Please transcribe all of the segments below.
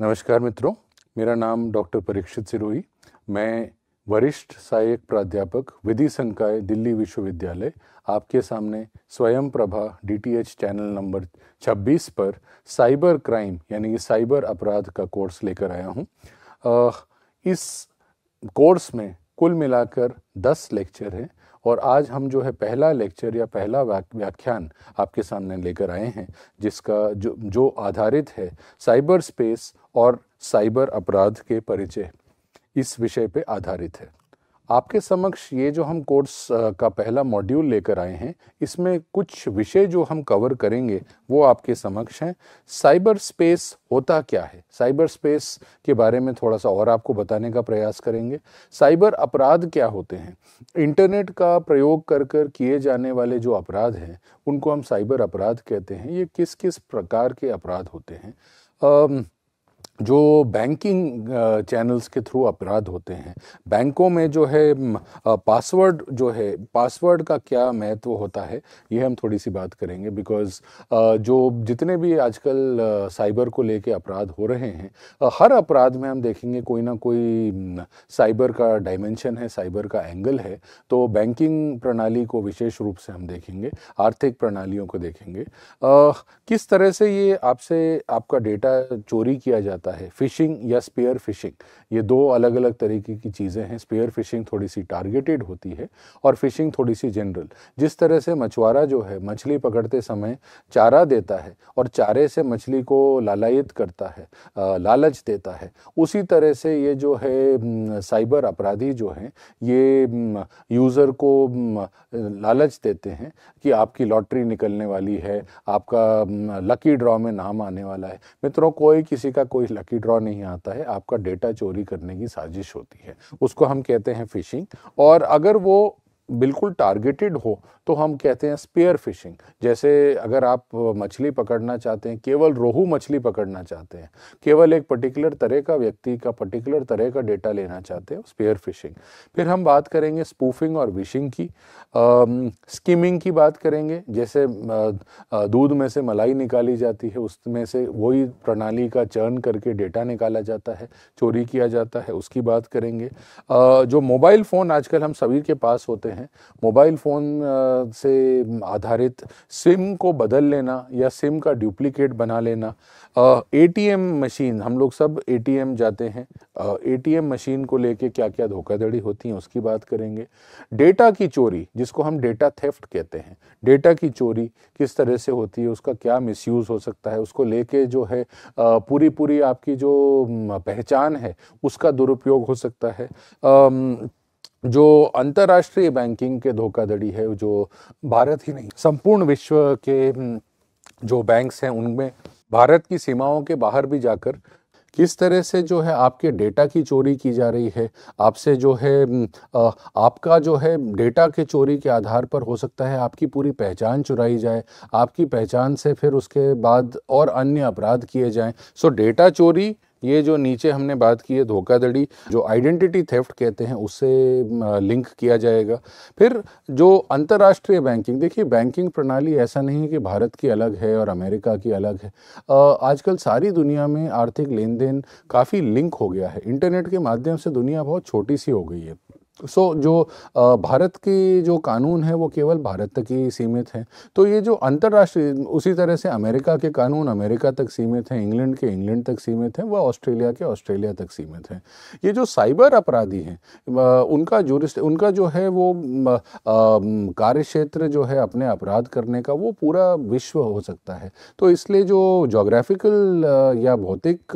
नमस्कार मित्रों मेरा नाम डॉक्टर परीक्षित सिरोही मैं वरिष्ठ सहायक प्राध्यापक विधि संकाय दिल्ली विश्वविद्यालय आपके सामने स्वयं प्रभा डी चैनल नंबर 26 पर साइबर क्राइम यानी कि साइबर अपराध का कोर्स लेकर आया हूँ इस कोर्स में कुल मिलाकर 10 लेक्चर हैं और आज हम जो है पहला लेक्चर या पहला व्याख्यान आपके सामने लेकर आए हैं जिसका जो जो आधारित है साइबर स्पेस और साइबर अपराध के परिचय इस विषय पे आधारित है आपके समक्ष ये जो हम कोर्स का पहला मॉड्यूल लेकर आए हैं इसमें कुछ विषय जो हम कवर करेंगे वो आपके समक्ष हैं साइबर स्पेस होता क्या है साइबर स्पेस के बारे में थोड़ा सा और आपको बताने का प्रयास करेंगे साइबर अपराध क्या होते हैं इंटरनेट का प्रयोग कर कर किए जाने वाले जो अपराध हैं उनको हम साइबर अपराध कहते हैं ये किस किस प्रकार के अपराध होते हैं जो बैंकिंग चैनल्स uh, के थ्रू अपराध होते हैं बैंकों में जो है पासवर्ड जो है पासवर्ड का क्या महत्व होता है ये हम थोड़ी सी बात करेंगे बिकॉज जो जितने भी आजकल साइबर को लेके अपराध हो रहे हैं हर अपराध में हम देखेंगे कोई ना कोई साइबर का डायमेंशन है साइबर का एंगल है तो बैंकिंग प्रणाली को विशेष रूप से हम देखेंगे आर्थिक प्रणालियों को देखेंगे किस तरह से ये आपसे आपका डेटा चोरी किया जाता जाता है फ़िशिंग या स्पेयर फ़िशिंग ये दो अलग अलग तरीके की चीज़ें हैं स्पेयर फ़िशिंग थोड़ी सी टारगेटेड होती है और फ़िशिंग थोड़ी सी जनरल जिस तरह से मछुआरा जो है मछली पकड़ते समय चारा देता है और चारे से मछली को लालायित करता है लालच देता है उसी तरह से ये जो है साइबर अपराधी जो हैं ये यूज़र को लालच देते हैं कि आपकी लॉटरी निकलने वाली है आपका लकी ड्रॉ में नाम आने वाला है मित्रों कोई किसी का कोई लकी ड्रॉ नहीं आता है आपका डेटा चोरी करने की साजिश होती है उसको हम कहते हैं फिशिंग और अगर वो बिल्कुल टारगेटेड हो तो हम कहते हैं स्पेयर फिशिंग जैसे अगर आप मछली पकड़ना चाहते हैं केवल रोहू मछली पकड़ना चाहते हैं केवल एक पर्टिकुलर तरह का व्यक्ति का पर्टिकुलर तरह का डेटा लेना चाहते हैं स्पेयर फिशिंग फिर हम बात करेंगे स्पूफिंग और विशिंग की स्कीमिंग की बात करेंगे जैसे दूध में से मलाई निकाली जाती है उसमें से वही प्रणाली का चर्न करके डेटा निकाला जाता है चोरी किया जाता है उसकी बात करेंगे आ, जो मोबाइल फ़ोन आजकल हम सभी के पास होते हैं हैं मोबाइल फ़ोन से आधारित सिम को बदल लेना या सिम का डुप्लीकेट बना लेना एम मशीन हम लोग सब एम जाते हैं एम मशीन को लेके क्या क्या धोखाधड़ी होती है उसकी बात करेंगे डेटा की चोरी जिसको हम डेटा थेफ्ट कहते हैं डेटा की चोरी किस तरह से होती है उसका क्या मिसयूज़ हो सकता है उसको लेके जो है पूरी पूरी आपकी जो पहचान है उसका दुरुपयोग हो सकता है जो अंतर्राष्ट्रीय बैंकिंग के धोखाधड़ी है जो भारत ही नहीं संपूर्ण विश्व के हम्म, जो बैंक्स हैं उनमें भारत की सीमाओं के बाहर भी जाकर किस तरह से जो है आपके डेटा की चोरी की जा रही है आपसे जो है हम्म, आपका जो है डेटा के चोरी के आधार पर हो सकता है आपकी पूरी पहचान चुराई जाए आपकी पहचान से फिर उसके बाद और अन्य अपराध किए जाएं सो डेटा चोरी ये जो नीचे हमने बात की है धोखाधड़ी जो आइडेंटिटी थेफ्ट कहते हैं उससे लिंक किया जाएगा फिर जो अंतर्राष्ट्रीय बैंकिंग देखिए बैंकिंग प्रणाली ऐसा नहीं है कि भारत की अलग है और अमेरिका की अलग है आजकल सारी दुनिया में आर्थिक लेन देन काफ़ी लिंक हो गया है इंटरनेट के माध्यम से दुनिया बहुत छोटी सी हो गई है सो so, जो भारत के जो कानून है वो केवल भारत तक ही सीमित हैं तो ये जो अंतर्राष्ट्रीय उसी तरह से अमेरिका के कानून अमेरिका तक सीमित हैं इंग्लैंड के इंग्लैंड तक सीमित हैं वह ऑस्ट्रेलिया के ऑस्ट्रेलिया तक सीमित हैं ये जो साइबर अपराधी हैं उनका जूरिस्ट उनका जो है वो कार्य क्षेत्र जो है अपने अपराध करने का वो पूरा विश्व हो सकता है तो इसलिए जो जोग्राफिकल या भौतिक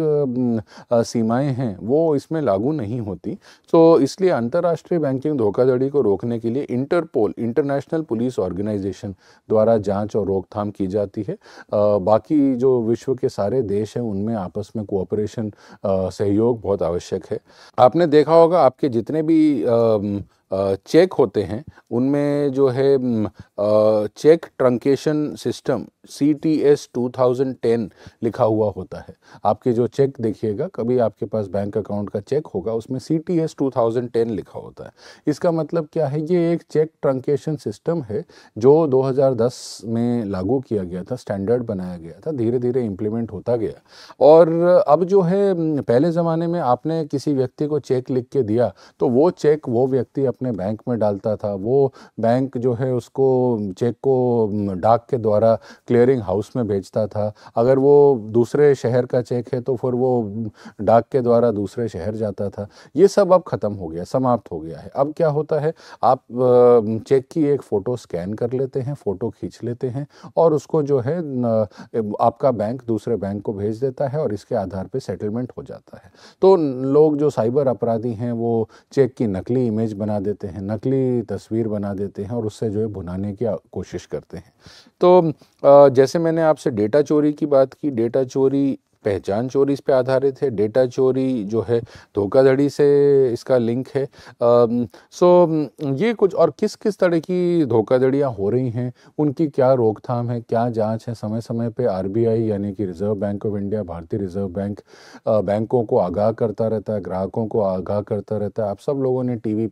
सीमाएँ हैं वो इसमें लागू नहीं होती तो इसलिए अंतर्राष्ट्रीय अंतर्राष्ट्रीय बैंकिंग धोखाधड़ी को रोकने के लिए इंटरपोल इंटरनेशनल पुलिस ऑर्गेनाइजेशन द्वारा जांच और रोकथाम की जाती है आ, बाकी जो विश्व के सारे देश हैं उनमें आपस में कोऑपरेशन सहयोग बहुत आवश्यक है आपने देखा होगा आपके जितने भी आ, चेक होते हैं उनमें जो है cheque truncation system C T S two thousand ten लिखा हुआ होता है आपके जो चेक देखिएगा कभी आपके पास बैंक अकाउंट का चेक होगा उसमें C T S two thousand ten लिखा होता है इसका मतलब क्या है ये एक चेक ट्रंकेशन सिस्टम है जो 2010 में लागू किया गया था स्टैंडर्ड बनाया गया था धीरे धीरे इम्प्लीमेंट होता गया और अब जो है पहले ज़माने में आपने किसी व्यक्ति को चेक लिख के दिया तो वो चेक वो व्यक्ति अपने बैंक में डालता था वो बैंक जो है उसको चेक को डाक के द्वारा क्लियरिंग हाउस में भेजता था अगर वो दूसरे शहर का चेक है तो फिर वो डाक के द्वारा दूसरे शहर जाता था ये सब अब ख़त्म हो गया समाप्त हो गया है अब क्या होता है आप चेक की एक फ़ोटो स्कैन कर लेते हैं फ़ोटो खींच लेते हैं और उसको जो है आपका बैंक दूसरे बैंक को भेज देता है और इसके आधार पर सेटलमेंट हो जाता है तो लोग जो साइबर अपराधी हैं वो चेक की नकली इमेज बना देते देते हैं नकली तस्वीर बना देते हैं और उससे जो है भुनाने की कोशिश करते हैं तो जैसे मैंने आपसे डेटा चोरी की बात की डेटा चोरी पहचान चोरी इस पर आधारित है डेटा चोरी जो है धोखाधड़ी से इसका लिंक है सो ये कुछ और किस किस तरह की धोखाधड़ियाँ हो रही हैं उनकी क्या रोकथाम है क्या जाँच है समय समय पर आर यानी कि रिजर्व बैंक ऑफ इंडिया भारतीय रिजर्व बैंक बैंकों को आगाह करता रहता है ग्राहकों को आगाह करता रहता है आप सब लोगों ने टी वी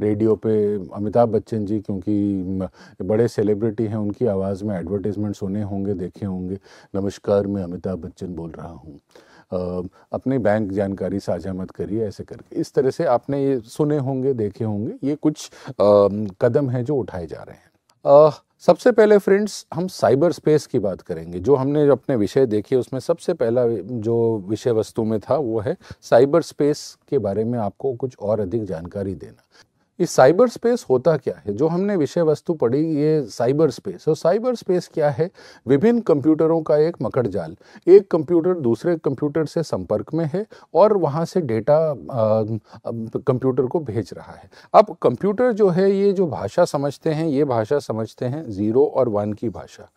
रेडियो पे अमिताभ बच्चन जी क्योंकि बड़े सेलिब्रिटी हैं उनकी आवाज़ में एडवर्टीज़मेंट सुने होंगे देखे होंगे नमस्कार मैं अमिताभ बच्चन बोल रहा रहा हूँ अपने बैंक जानकारी साझा मत करिए ऐसे करके इस तरह से आपने ये सुने होंगे देखे होंगे ये कुछ आ, कदम हैं जो उठाए जा रहे हैं आ, सबसे पहले फ्रेंड्स हम साइबर स्पेस की बात करेंगे जो हमने जो अपने विषय देखे उसमें सबसे पहला जो विषय वस्तु में था वो है साइबर स्पेस के बारे में आपको कुछ और अधिक जानकारी देना ये साइबर स्पेस होता क्या है जो हमने विषय वस्तु पढ़ी ये साइबर स्पेस और साइबर स्पेस क्या है विभिन्न कंप्यूटरों का एक मकड़ जाल एक कंप्यूटर दूसरे कंप्यूटर से संपर्क में है और वहाँ से डेटा कंप्यूटर को भेज रहा है अब कंप्यूटर जो है ये जो भाषा समझते हैं ये भाषा समझते हैं ज़ीरो और वन की भाषा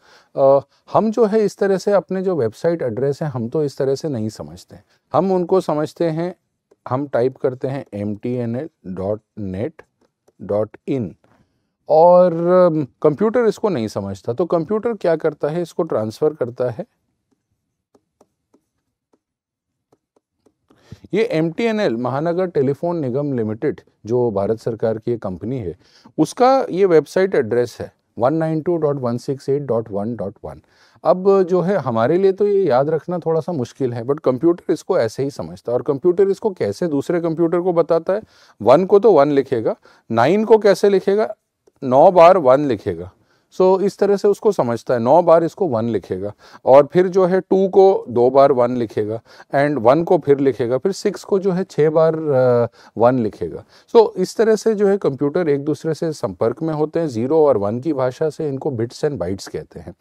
आ, हम जो है इस तरह से अपने जो वेबसाइट एड्रेस हैं हम तो इस तरह से नहीं समझते हम उनको समझते हैं हम टाइप करते हैं M T N L dot net dot in और कंप्यूटर इसको नहीं समझता तो कंप्यूटर क्या करता है इसको ट्रांसफ़र करता है ये एम महानगर टेलीफोन निगम लिमिटेड जो भारत सरकार की कंपनी है उसका ये वेबसाइट एड्रेस है one one one nine two dot dot dot six eight one अब जो है हमारे लिए तो ये याद रखना थोड़ा सा मुश्किल है बट कंप्यूटर इसको ऐसे ही समझता है और कंप्यूटर इसको कैसे दूसरे कंप्यूटर को बताता है वन को तो वन लिखेगा नाइन को कैसे लिखेगा नौ बार वन लिखेगा सो so, इस तरह से उसको समझता है नौ बार इसको वन लिखेगा और फिर जो है टू को दो बार वन लिखेगा एंड वन को फिर लिखेगा फिर सिक्स को जो है छः बार वन लिखेगा सो so, इस तरह से जो है कंप्यूटर एक दूसरे से संपर्क में होते हैं ज़ीरो और वन की भाषा से इनको बिट्स एंड बाइट्स कहते हैं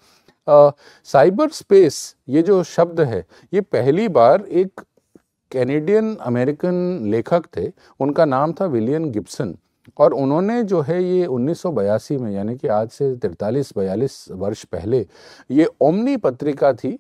साइबर स्पेस ये जो शब्द है ये पहली बार एक कैनेडियन अमेरिकन लेखक थे उनका नाम था विलियन गिब्सन और उन्होंने जो है ये 1982 में यानी कि आज से 43 बयालीस वर्ष पहले ये ओमनी पत्रिका थी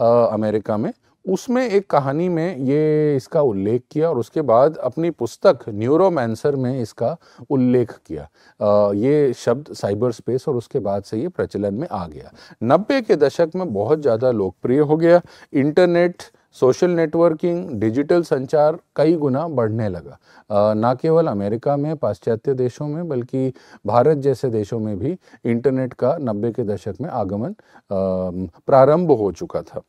आ, अमेरिका में उसमें एक कहानी में ये इसका उल्लेख किया और उसके बाद अपनी पुस्तक न्यूरोमैंसर में इसका उल्लेख किया आ, ये शब्द साइबर स्पेस और उसके बाद से ये प्रचलन में आ गया नब्बे के दशक में बहुत ज़्यादा लोकप्रिय हो गया इंटरनेट सोशल नेटवर्किंग डिजिटल संचार कई गुना बढ़ने लगा ना केवल अमेरिका में पाश्चात्य देशों में बल्कि भारत जैसे देशों में भी इंटरनेट का नब्बे के दशक में आगमन प्रारंभ हो चुका था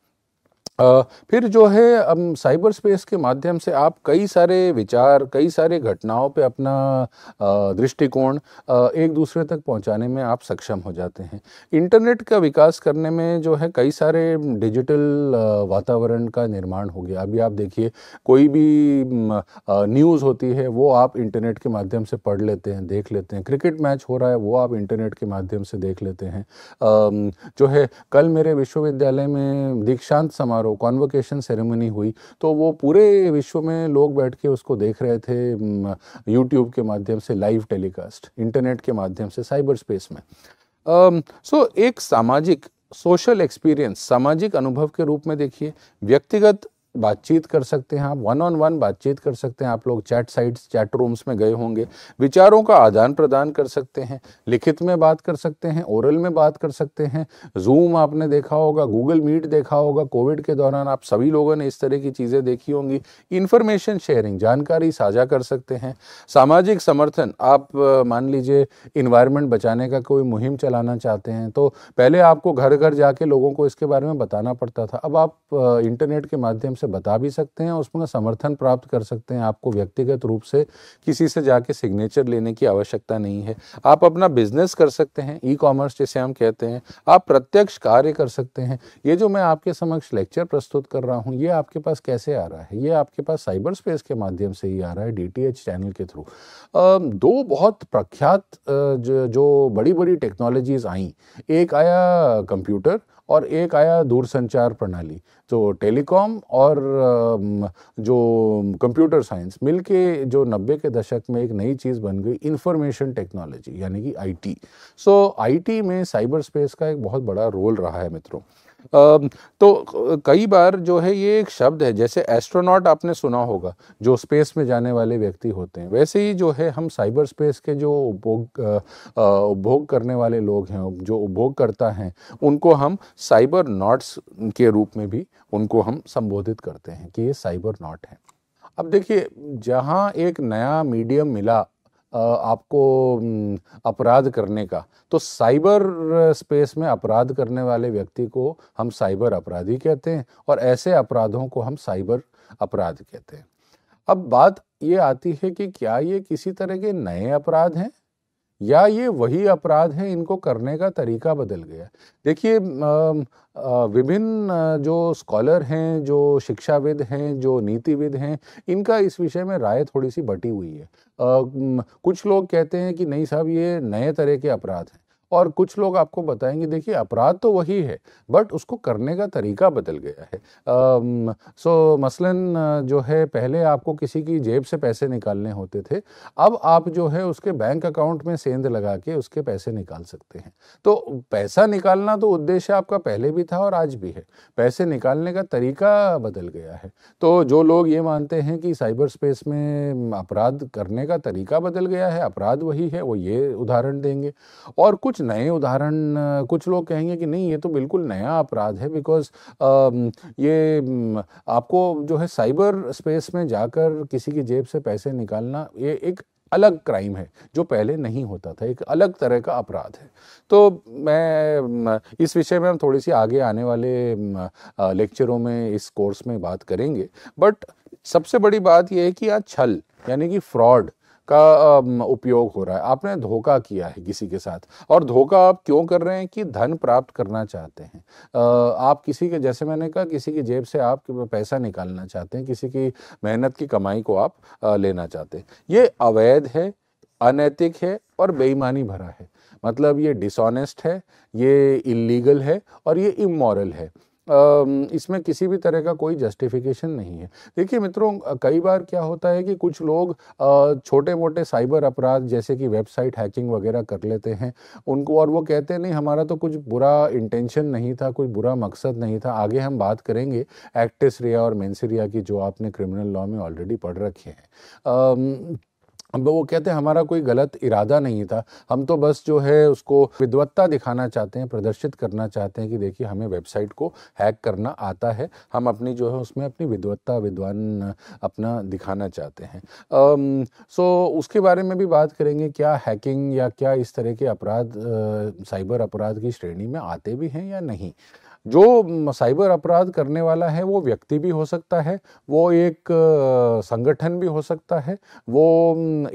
फिर जो है हम साइबर स्पेस के माध्यम से आप कई सारे विचार कई सारे घटनाओं पे अपना दृष्टिकोण एक दूसरे तक पहुंचाने में आप सक्षम हो जाते हैं इंटरनेट का विकास करने में जो है कई सारे डिजिटल वातावरण का निर्माण हो गया अभी आप देखिए कोई भी न्यूज़ होती है वो आप इंटरनेट के माध्यम से पढ़ लेते हैं देख लेते हैं क्रिकेट मैच हो रहा है वो आप इंटरनेट के माध्यम से देख लेते हैं जो है कल मेरे विश्वविद्यालय में दीक्षांत समारोह कॉन्वोकेशन सेरेमनी हुई तो वो पूरे विश्व में लोग बैठ के उसको देख रहे थे यूट्यूब के माध्यम से लाइव टेलीकास्ट इंटरनेट के माध्यम से साइबर स्पेस में सो um, so, एक सामाजिक सोशल एक्सपीरियंस सामाजिक अनुभव के रूप में देखिए व्यक्तिगत बातचीत कर सकते हैं आप वन ऑन वन बातचीत कर सकते हैं आप लोग चैट साइट्स चैट रूम्स में गए होंगे विचारों का आदान प्रदान कर सकते हैं लिखित में बात कर सकते हैं ओरल में बात कर सकते हैं जूम आपने देखा होगा गूगल मीट देखा होगा कोविड के दौरान आप सभी लोगों ने इस तरह की चीज़ें देखी होंगी इन्फॉर्मेशन शेयरिंग जानकारी साझा कर सकते हैं सामाजिक समर्थन आप मान लीजिए इन्वायरमेंट बचाने का कोई मुहिम चलाना चाहते हैं तो पहले आपको घर घर जाके लोगों को इसके बारे में बताना पड़ता था अब आप इंटरनेट के माध्यम से बता भी सकते हैं उसमें समर्थन प्राप्त कर सकते हैं आपको व्यक्तिगत रूप से किसी से जाके सिग्नेचर लेने की आवश्यकता नहीं है आप अपना बिजनेस कर सकते हैं ई कॉमर्स जिसे हम कहते हैं आप प्रत्यक्ष कार्य कर सकते हैं ये जो मैं आपके समक्ष लेक्चर प्रस्तुत कर रहा हूँ ये आपके पास कैसे आ रहा है ये आपके पास साइबर स्पेस के माध्यम से ही आ रहा है डी चैनल के थ्रू दो बहुत प्रख्यात जो बड़ी बड़ी टेक्नोलॉजीज आई एक आया कंप्यूटर और एक आया दूरसंचार प्रणाली जो टेलीकॉम और जो कंप्यूटर साइंस मिलके जो नब्बे के दशक में एक नई चीज़ बन गई इंफॉर्मेशन टेक्नोलॉजी यानी कि आईटी सो आईटी में साइबर स्पेस का एक बहुत बड़ा रोल रहा है मित्रों तो कई बार जो है ये एक शब्द है जैसे एस्ट्रोनॉट आपने सुना होगा जो स्पेस में जाने वाले व्यक्ति होते हैं वैसे ही जो है हम साइबर स्पेस के जो उपभोग उपभोग करने वाले लोग हैं जो उपभोग करता है उनको हम साइबर नॉट्स के रूप में भी उनको हम संबोधित करते हैं कि ये साइबर नॉट है अब देखिए जहाँ एक नया मीडियम मिला आपको अपराध करने का तो साइबर स्पेस में अपराध करने वाले व्यक्ति को हम साइबर अपराधी कहते हैं और ऐसे अपराधों को हम साइबर अपराध कहते हैं अब बात ये आती है कि क्या ये किसी तरह के नए अपराध हैं या ये वही अपराध हैं इनको करने का तरीका बदल गया देखिए विभिन्न जो स्कॉलर हैं जो शिक्षाविद हैं जो नीतिविद हैं इनका इस विषय में राय थोड़ी सी बटी हुई है आ, कुछ लोग कहते हैं कि नहीं साहब ये नए तरह के अपराध हैं और कुछ लोग आपको बताएंगे देखिए अपराध तो वही है बट उसको करने का तरीका बदल गया है सो so, मसलन जो है पहले आपको किसी की जेब से पैसे निकालने होते थे अब आप जो है उसके बैंक अकाउंट में सेंध लगा के उसके पैसे निकाल सकते हैं तो पैसा निकालना तो उद्देश्य आपका पहले भी था और आज भी है पैसे निकालने का तरीका बदल गया है तो जो लोग ये मानते हैं कि साइबर स्पेस में अपराध करने का तरीका बदल गया है अपराध वही है वो ये उदाहरण देंगे और कुछ कुछ नए उदाहरण कुछ लोग कहेंगे कि नहीं ये तो बिल्कुल नया अपराध है बिकॉज ये आपको जो है साइबर स्पेस में जाकर किसी की जेब से पैसे निकालना ये एक अलग क्राइम है जो पहले नहीं होता था एक अलग तरह का अपराध है तो मैं इस विषय में हम थोड़ी सी आगे आने वाले लेक्चरों में इस कोर्स में बात करेंगे बट सबसे बड़ी बात यह है कि आज छल यानी कि फ्रॉड का उपयोग हो रहा है आपने धोखा किया है किसी के साथ और धोखा आप क्यों कर रहे हैं कि धन प्राप्त करना चाहते हैं आप किसी के जैसे मैंने कहा किसी की जेब से आप पैसा निकालना चाहते हैं किसी की मेहनत की कमाई को आप लेना चाहते हैं ये अवैध है अनैतिक है और बेईमानी भरा है मतलब ये डिसऑनेस्ट है ये इलीगल है और ये इमोरल है इसमें किसी भी तरह का कोई जस्टिफिकेशन नहीं है देखिए मित्रों कई बार क्या होता है कि कुछ लोग छोटे मोटे साइबर अपराध जैसे कि वेबसाइट हैकिंग वगैरह कर लेते हैं उनको और वो कहते हैं नहीं हमारा तो कुछ बुरा इंटेंशन नहीं था कोई बुरा मकसद नहीं था आगे हम बात करेंगे एक्टिस रिया और मेन्सरिया की जो आपने क्रिमिनल लॉ में ऑलरेडी पढ़ रखे हैं अब वो कहते हैं हमारा कोई गलत इरादा नहीं था हम तो बस जो है उसको विद्वत्ता दिखाना चाहते हैं प्रदर्शित करना चाहते हैं कि देखिए हमें वेबसाइट को हैक करना आता है हम अपनी जो है उसमें अपनी विद्वत्ता विद्वान अपना दिखाना चाहते हैं आम, सो उसके बारे में भी बात करेंगे क्या हैकिंग या क्या इस तरह के अपराध साइबर अपराध की श्रेणी में आते भी हैं या नहीं जो साइबर अपराध करने वाला है वो व्यक्ति भी हो सकता है वो एक संगठन भी हो सकता है वो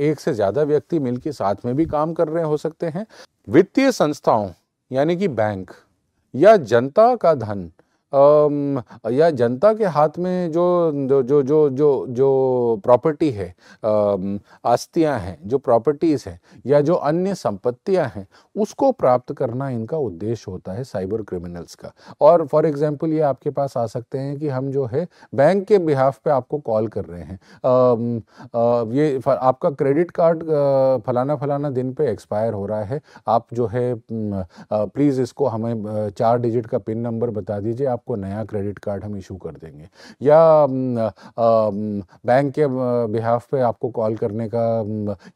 एक से ज़्यादा व्यक्ति मिलकर साथ में भी काम कर रहे हो सकते हैं वित्तीय संस्थाओं यानी कि बैंक या जनता का धन या जनता के हाथ में जो जो जो जो जो, जो प्रॉपर्टी है आस्तियाँ हैं जो प्रॉपर्टीज़ हैं या जो अन्य संपत्तियाँ हैं उसको प्राप्त करना इनका उद्देश्य होता है साइबर क्रिमिनल्स का और फॉर एग्जांपल ये आपके पास आ सकते हैं कि हम जो है बैंक के बिहाफ पे आपको कॉल कर रहे हैं आ, आ, ये आपका क्रेडिट कार्ड फलाना फलाना दिन पे एक्सपायर हो रहा है आप जो है प्लीज़ इसको हमें चार डिजिट का पिन नंबर बता दीजिए आप आपको नया क्रेडिट कार्ड हम इशू कर देंगे या बैंक के बिहाफ पे आपको कॉल करने का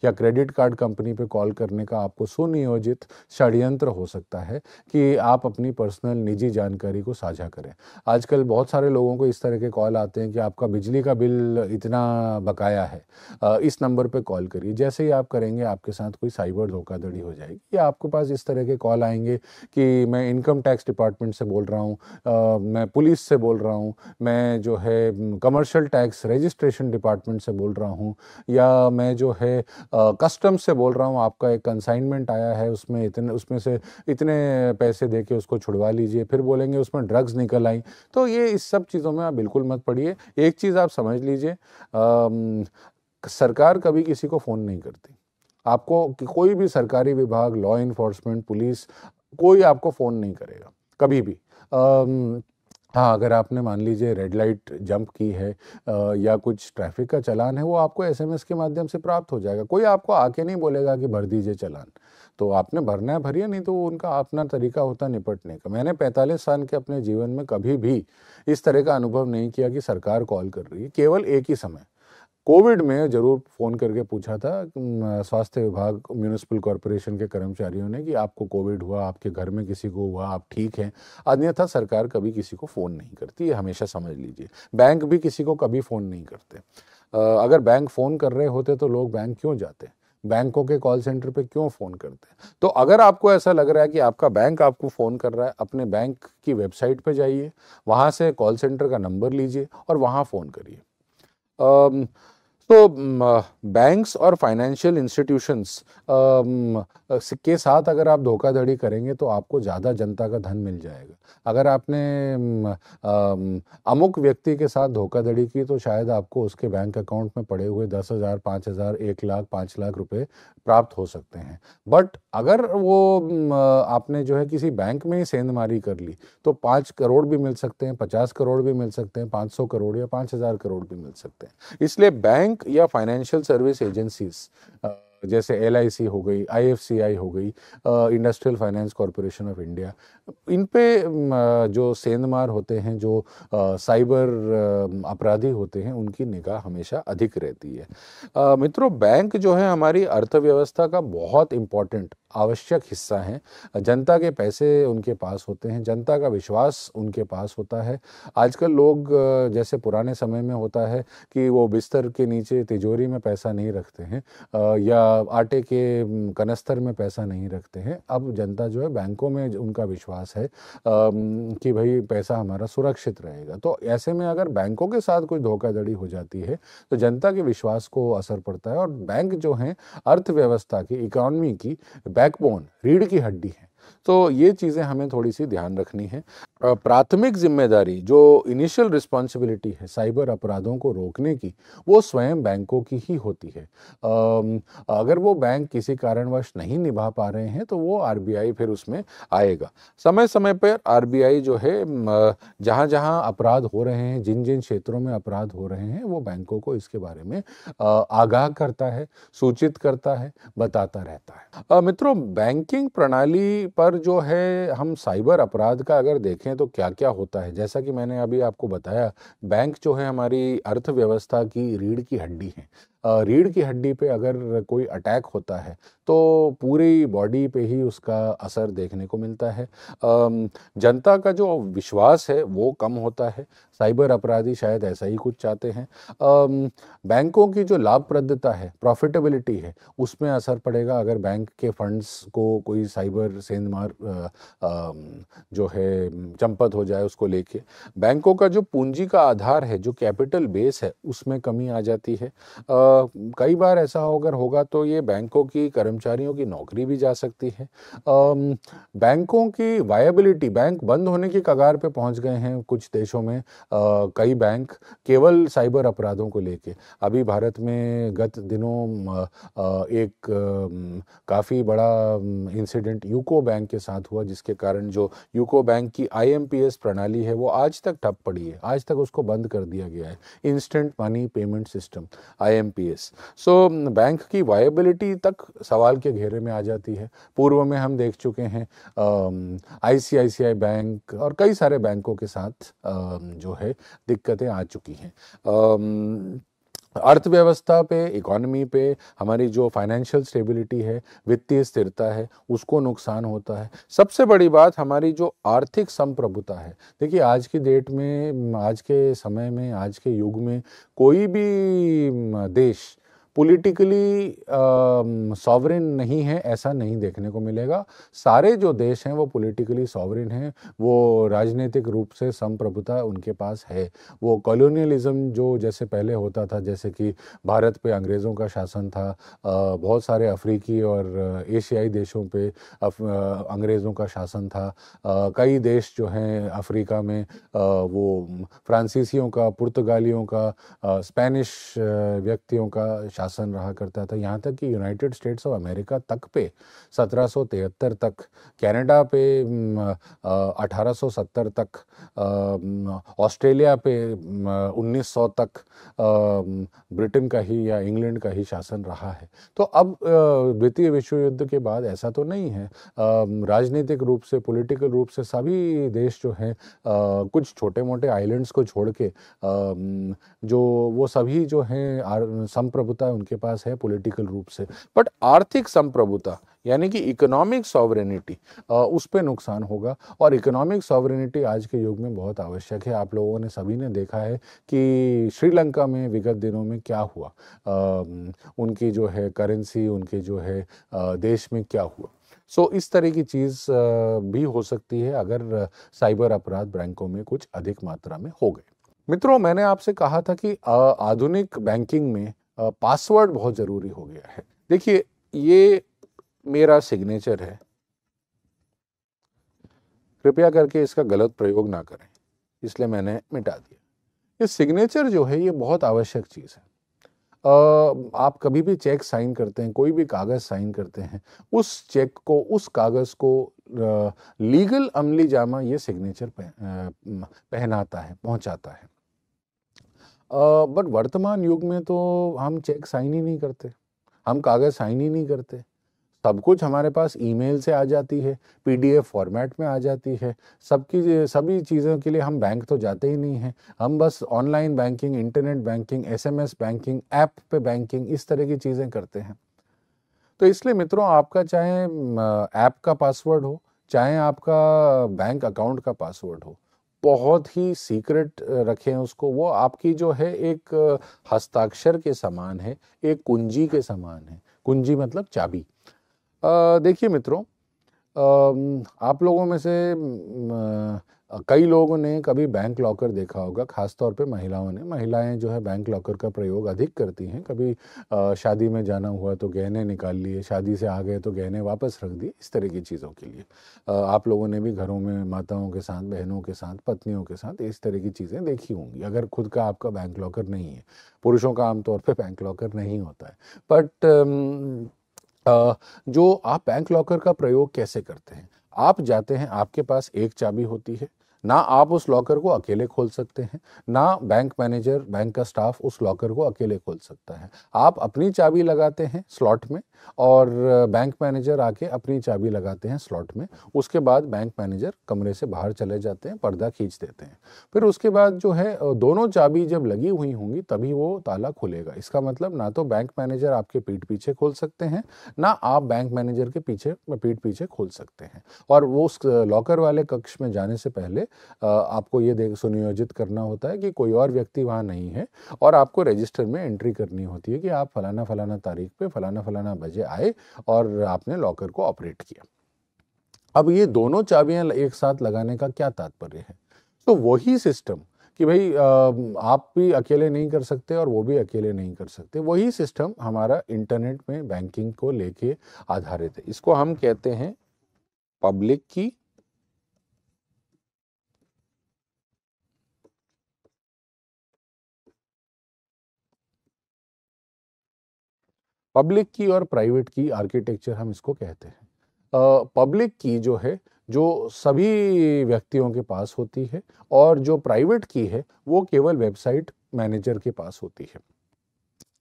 या क्रेडिट कार्ड कंपनी पे कॉल करने का आपको सुनियोजित षड्यंत्र हो सकता है कि आप अपनी पर्सनल निजी जानकारी को साझा करें आजकल बहुत सारे लोगों को इस तरह के कॉल आते हैं कि आपका बिजली का बिल इतना बकाया है इस नंबर पर कॉल करिए जैसे ही आप करेंगे आपके साथ कोई साइबर धोखाधड़ी हो जाएगी या आपके पास इस तरह के कॉल आएंगे कि मैं इनकम टैक्स डिपार्टमेंट से बोल रहा हूँ मैं पुलिस से बोल रहा हूँ मैं जो है कमर्शियल टैक्स रजिस्ट्रेशन डिपार्टमेंट से बोल रहा हूँ या मैं जो है कस्टम से बोल रहा हूँ आपका एक कंसाइनमेंट आया है उसमें इतने उसमें से इतने पैसे दे के उसको छुड़वा लीजिए फिर बोलेंगे उसमें ड्रग्स निकल आई तो ये इस सब चीज़ों में आप बिल्कुल मत पड़िए एक चीज़ आप समझ लीजिए सरकार कभी किसी को फ़ोन नहीं करती आपको कोई भी सरकारी विभाग लॉ इन्फोर्समेंट पुलिस कोई आपको फ़ोन नहीं करेगा कभी भी हाँ अगर आपने मान लीजिए रेड लाइट जंप की है आ, या कुछ ट्रैफिक का चलान है वो आपको एसएमएस के माध्यम से प्राप्त हो जाएगा कोई आपको आके नहीं बोलेगा कि भर दीजिए चलान तो आपने भरना है भरिए नहीं तो उनका अपना तरीका होता निपटने का मैंने 45 साल के अपने जीवन में कभी भी इस तरह का अनुभव नहीं किया कि सरकार कॉल कर रही है केवल एक ही समय कोविड में ज़रूर फ़ोन करके पूछा था स्वास्थ्य विभाग म्यूनिसिपल कॉरपोरेशन के कर्मचारियों ने कि आपको कोविड हुआ आपके घर में किसी को हुआ आप ठीक हैं अन्यथा सरकार कभी किसी को फ़ोन नहीं करती ये हमेशा समझ लीजिए बैंक भी किसी को कभी फ़ोन नहीं करते अगर बैंक फ़ोन कर रहे होते तो लोग बैंक क्यों जाते बैंकों के कॉल सेंटर पे क्यों फ़ोन करते हैं तो अगर आपको ऐसा लग रहा है कि आपका बैंक आपको फ़ोन कर रहा है अपने बैंक की वेबसाइट पे जाइए वहाँ से कॉल सेंटर का नंबर लीजिए और वहाँ फ़ोन करिए तो बैंक्स और फाइनेंशियल इंस्टीट्यूशंस के साथ अगर आप धोखाधड़ी करेंगे तो आपको ज़्यादा जनता का धन मिल जाएगा अगर आपने अमुक व्यक्ति के साथ धोखाधड़ी की तो शायद आपको उसके बैंक अकाउंट में पड़े हुए दस हज़ार पाँच हज़ार एक लाख पाँच लाख रुपए प्राप्त हो सकते हैं बट अगर वो आपने जो है किसी बैंक में ही सेंधमारी कर ली तो पाँच करोड़ भी मिल सकते हैं पचास करोड़ भी मिल सकते हैं पाँच सौ करोड़ या पाँच हज़ार करोड़ भी मिल सकते हैं इसलिए बैंक बैंक या फाइनेंशियल सर्विस एजेंसीज जैसे एल हो गई आई हो गई industrial finance corporation of India इन पे जो सेंधमार होते हैं जो साइबर अपराधी होते हैं उनकी निगाह हमेशा अधिक रहती है मित्रों बैंक जो है हमारी अर्थव्यवस्था का बहुत इंपॉर्टेंट आवश्यक हिस्सा हैं जनता के पैसे उनके पास होते हैं जनता का विश्वास उनके पास होता है आजकल लोग जैसे पुराने समय में होता है कि वो बिस्तर के नीचे तिजोरी में पैसा नहीं रखते हैं या आटे के कनस्तर में पैसा नहीं रखते हैं अब जनता जो है बैंकों में उनका विश्वास है कि भाई पैसा हमारा सुरक्षित रहेगा तो ऐसे में अगर बैंकों के साथ कुछ धोखाधड़ी हो जाती है तो जनता के विश्वास को असर पड़ता है और बैंक जो हैं अर्थव्यवस्था की इकॉनमी की बैकबोन रीढ़ की हड्डी है तो ये चीज़ें हमें थोड़ी सी ध्यान रखनी है प्राथमिक जिम्मेदारी जो इनिशियल रिस्पॉन्सिबिलिटी है साइबर अपराधों को रोकने की वो स्वयं बैंकों की ही होती है अगर वो बैंक किसी कारणवश नहीं निभा पा रहे हैं तो वो आर फिर उसमें आएगा समय समय पर आर जो है जहाँ जहाँ अपराध हो रहे हैं जिन जिन क्षेत्रों में अपराध हो रहे हैं वो बैंकों को इसके बारे में आगाह करता है सूचित करता है बताता रहता है मित्रों बैंकिंग प्रणाली पर जो है हम साइबर अपराध का अगर देखें तो क्या क्या होता है जैसा कि मैंने अभी आपको बताया बैंक जो है हमारी अर्थव्यवस्था की रीढ़ की हड्डी है रीढ़ की हड्डी पे अगर कोई अटैक होता है तो पूरी बॉडी पे ही उसका असर देखने को मिलता है जनता का जो विश्वास है वो कम होता है साइबर अपराधी शायद ऐसा ही कुछ चाहते हैं बैंकों की जो लाभप्रदता है प्रॉफिटेबिलिटी है उसमें असर पड़ेगा अगर बैंक के फंड्स को कोई साइबर सेंध जो है चंपत हो जाए उसको लेके बैंकों का जो पूंजी का आधार है जो कैपिटल बेस है उसमें कमी आ जाती है आ, कई बार ऐसा अगर होगा तो ये बैंकों की कर्मचारियों की नौकरी भी जा सकती है बैंकों की वायबिलिटी बैंक बंद होने की कगार पे पहुंच गए हैं कुछ देशों में आ, कई बैंक केवल साइबर अपराधों को लेके अभी भारत में गत दिनों आ, एक काफ़ी बड़ा इंसिडेंट यूको बैंक के साथ हुआ जिसके कारण जो यूको बैंक की आई प्रणाली है वो आज तक ठप पड़ी है आज तक उसको बंद कर दिया गया है instant money payment system I NPS so bank की वायबिलिटी तक सवाल के घेरे में आ जाती है पूर्व में हम देख चुके हैं आईसीआईसीआई बैंक और कई सारे बैंकों के साथ आ, जो है दिक्कतें आ चुकी हैं अर्थव्यवस्था पे इकोनॉमी पे हमारी जो फाइनेंशियल स्टेबिलिटी है वित्तीय स्थिरता है उसको नुकसान होता है सबसे बड़ी बात हमारी जो आर्थिक संप्रभुता है देखिए आज की डेट में आज के समय में आज के युग में कोई भी देश पॉलिटिकली सॉवरिन um, नहीं है ऐसा नहीं देखने को मिलेगा सारे जो देश हैं वो पॉलिटिकली सॉवरिन हैं वो राजनीतिक रूप से संप्रभुता उनके पास है वो कॉलोनियलिज्म जो जैसे पहले होता था जैसे कि भारत पे अंग्रेज़ों का शासन था बहुत सारे अफ्रीकी और एशियाई देशों पे अंग्रेज़ों का शासन था कई देश जो हैं अफ्रीका में वो फ्रांसीसियों का पुर्तगालियों का स्पेनिश व्यक्तियों का शासन शासन रहा करता था यहाँ तक कि यूनाइटेड स्टेट्स ऑफ अमेरिका तक पे 1773 तक कनाडा पे 1870 तक ऑस्ट्रेलिया पे 1900 तक ब्रिटेन का ही या इंग्लैंड का ही शासन रहा है तो अब द्वितीय विश्व युद्ध के बाद ऐसा तो नहीं है राजनीतिक रूप से पॉलिटिकल रूप से सभी देश जो हैं कुछ छोटे मोटे आइलैंड्स को छोड़ के जो वो सभी जो हैं संप्रभुता उनके पास है पॉलिटिकल रूप से बट आर्थिक संप्रभुता यानी कि इकोनॉमिक सॉवरेनिटी उस पर नुकसान होगा और इकोनॉमिक सॉवरेनिटी आज के युग में बहुत आवश्यक है आप लोगों ने सभी ने देखा है कि श्रीलंका में विगत दिनों में क्या हुआ आ, उनकी जो है करेंसी उनके जो है आ, देश में क्या हुआ सो so, इस तरह की चीज़ भी हो सकती है अगर साइबर अपराध बैंकों में कुछ अधिक मात्रा में हो गए मित्रों मैंने आपसे कहा था कि आधुनिक बैंकिंग में पासवर्ड बहुत ज़रूरी हो गया है देखिए ये मेरा सिग्नेचर है कृपया करके इसका गलत प्रयोग ना करें इसलिए मैंने मिटा दिया ये सिग्नेचर जो है ये बहुत आवश्यक चीज़ है आप कभी भी चेक साइन करते हैं कोई भी कागज़ साइन करते हैं उस चेक को उस कागज़ को लीगल अमली जामा ये सिग्नेचर पह, पहनाता है पहुंचाता है बट वर्तमान युग में तो हम चेक साइन ही नहीं करते हम कागज़ साइन ही नहीं करते सब कुछ हमारे पास ईमेल से आ जाती है पीडीएफ फॉर्मेट में आ जाती है सबकी सभी चीज़ों के लिए हम बैंक तो जाते ही नहीं हैं हम बस online banking internet banking SMS banking app पे बैंकिंग इस तरह की चीज़ें करते हैं तो इसलिए मित्रों आपका चाहे ऐप का पासवर्ड हो चाहे आपका बैंक अकाउंट का पासवर्ड हो बहुत ही सीक्रेट रखें उसको वो आपकी जो है एक हस्ताक्षर के समान है एक कुंजी के समान है कुंजी मतलब चाबी देखिए मित्रों आप लोगों में से आ, कई लोगों ने कभी बैंक लॉकर देखा होगा खासतौर पे महिलाओं ने महिलाएं जो है बैंक लॉकर का प्रयोग अधिक करती हैं कभी शादी में जाना हुआ तो गहने निकाल लिए शादी से आ गए तो गहने वापस रख दिए इस तरह की चीज़ों के लिए आप लोगों ने भी घरों में माताओं के साथ बहनों के साथ पत्नियों के साथ इस तरह की चीज़ें देखी होंगी अगर खुद का आपका बैंक लॉकर नहीं है पुरुषों का आमतौर पर बैंक लॉकर नहीं होता है बट जो आप बैंक लॉकर का प्रयोग कैसे करते हैं आप जाते हैं आपके पास एक चाबी होती है ना आप उस लॉकर को अकेले खोल सकते हैं ना बैंक मैनेजर बैंक का स्टाफ उस लॉकर को अकेले खोल सकता है आप अपनी चाबी लगाते हैं स्लॉट में और बैंक मैनेजर आके अपनी चाबी लगाते हैं स्लॉट में उसके बाद बैंक मैनेजर कमरे से बाहर चले जाते हैं पर्दा खींच देते हैं फिर उसके बाद जो है दोनों चाबी जब लगी हुई होंगी तभी वो ताला खुलेगा इसका मतलब ना तो बैंक मैनेजर आपके पीठ पीछे खोल सकते हैं ना आप बैंक मैनेजर के पीछे पीठ पीछे खोल सकते हैं और वो उस लॉकर वाले कक्ष में जाने से पहले आपको ये देख सुनियोजित करना होता है कि कोई और व्यक्ति वहाँ नहीं है और आपको रजिस्टर में एंट्री करनी होती है कि आप फलाना फलाना तारीख पे फलाना फलाना बजे आए और आपने लॉकर को ऑपरेट किया अब ये दोनों चाबियाँ एक साथ लगाने का क्या तात्पर्य है तो वही सिस्टम कि भाई आप भी अकेले नहीं कर सकते और वो भी अकेले नहीं कर सकते वही सिस्टम हमारा इंटरनेट में बैंकिंग को लेके आधारित है इसको हम कहते हैं पब्लिक की पब्लिक की और प्राइवेट की आर्किटेक्चर हम इसको कहते हैं पब्लिक की जो है जो सभी व्यक्तियों के पास होती है और जो प्राइवेट की है वो केवल वेबसाइट मैनेजर के पास होती है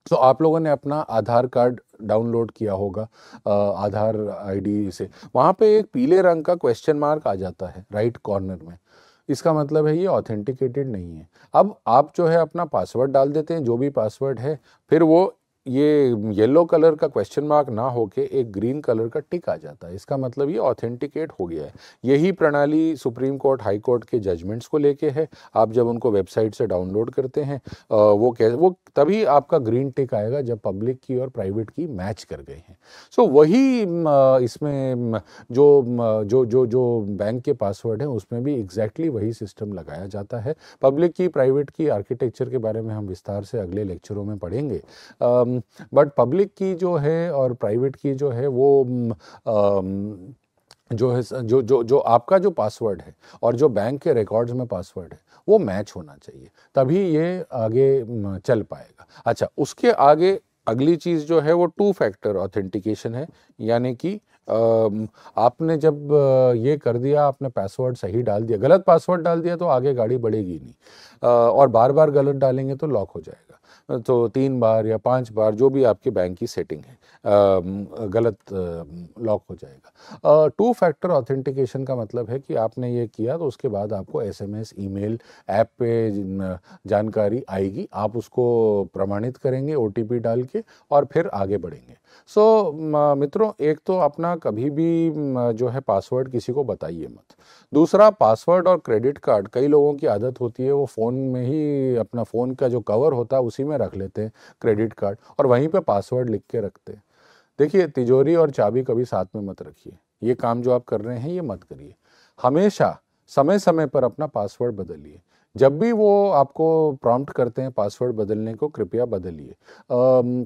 तो so, आप लोगों ने अपना आधार कार्ड डाउनलोड किया होगा आधार आईडी से वहाँ पे एक पीले रंग का क्वेश्चन मार्क आ जाता है राइट कॉर्नर में इसका मतलब है ये ऑथेंटिकेटेड नहीं है अब आप जो है अपना पासवर्ड डाल देते हैं जो भी पासवर्ड है फिर वो ये येलो कलर का क्वेश्चन मार्क ना होके एक ग्रीन कलर का टिक आ जाता है इसका मतलब ये ऑथेंटिकेट हो गया है यही प्रणाली सुप्रीम कोर्ट हाई कोर्ट के जजमेंट्स को लेके है आप जब उनको वेबसाइट से डाउनलोड करते हैं वो कह वो तभी आपका ग्रीन टिक आएगा जब पब्लिक की और प्राइवेट की मैच कर गए हैं सो so, वही इसमें जो जो जो जो बैंक के पासवर्ड हैं उसमें भी एग्जैक्टली exactly वही सिस्टम लगाया जाता है पब्लिक की प्राइवेट की आर्किटेक्चर के बारे में हम विस्तार से अगले लेक्चरों में पढ़ेंगे बट पब्लिक की जो है और प्राइवेट की जो है वो mm, um, जो है जो जो जो आपका जो पासवर्ड है और जो बैंक के रिकॉर्ड्स में पासवर्ड है वो मैच होना चाहिए तभी ये आगे mm, चल पाएगा अच्छा उसके आगे अगली चीज़ जो है वो टू फैक्टर ऑथेंटिकेशन है यानी कि um, आपने जब uh, ये कर दिया आपने पासवर्ड सही डाल दिया गलत पासवर्ड डाल दिया तो आगे गाड़ी बढ़ेगी नहीं और बार बार गलत डालेंगे तो लॉक हो जाएगा तो तीन बार या पाँच बार जो भी आपके बैंक की सेटिंग है गलत लॉक हो जाएगा टू फैक्टर ऑथेंटिकेशन का मतलब है कि आपने ये किया तो उसके बाद आपको S M S email app पे जानकारी आएगी आप उसको प्रमाणित करेंगे ओ टी पी डाल के और फिर आगे बढ़ेंगे सो so, मित्रों एक तो अपना कभी भी जो है पासवर्ड किसी को बताइए मत दूसरा पासवर्ड और क्रेडिट कार्ड कई लोगों की आदत होती है वो फ़ोन में ही अपना फ़ोन का जो कवर होता है उसी में रख लेते हैं क्रेडिट कार्ड और वहीं पे पासवर्ड लिख के रखते हैं देखिए तिजोरी और चाबी कभी साथ में मत रखिए ये काम जो आप कर रहे हैं ये मत करिए हमेशा समय समय पर अपना पासवर्ड बदलिए जब भी वो आपको प्रॉम्प्ट करते हैं पासवर्ड बदलने को कृपया बदलिए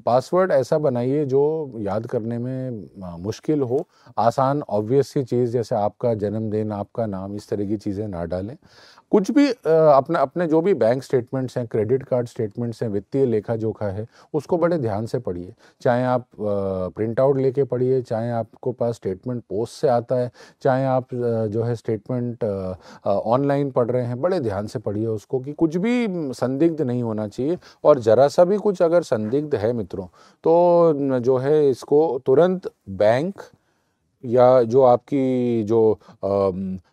पासवर्ड ऐसा बनाइए जो याद करने में मुश्किल हो आसान ऑब्वियस सी चीज़ जैसे आपका जन्मदिन आपका नाम इस तरह की चीज़ें ना डालें कुछ भी अपने अपने जो भी बैंक स्टेटमेंट्स हैं क्रेडिट कार्ड स्टेटमेंट्स हैं वित्तीय लेखा जोखा है उसको बड़े ध्यान से पढ़िए चाहे आप प्रिंट आउट लेके पढ़िए चाहे आपको पास स्टेटमेंट पोस्ट से आता है चाहे आप जो है स्टेटमेंट ऑनलाइन पढ़ रहे हैं बड़े ध्यान से पढ़िए उसको कि कुछ भी संदिग्ध नहीं होना चाहिए और ज़रा सा भी कुछ अगर संदिग्ध है मित्रों तो जो है इसको तुरंत बैंक या जो आपकी जो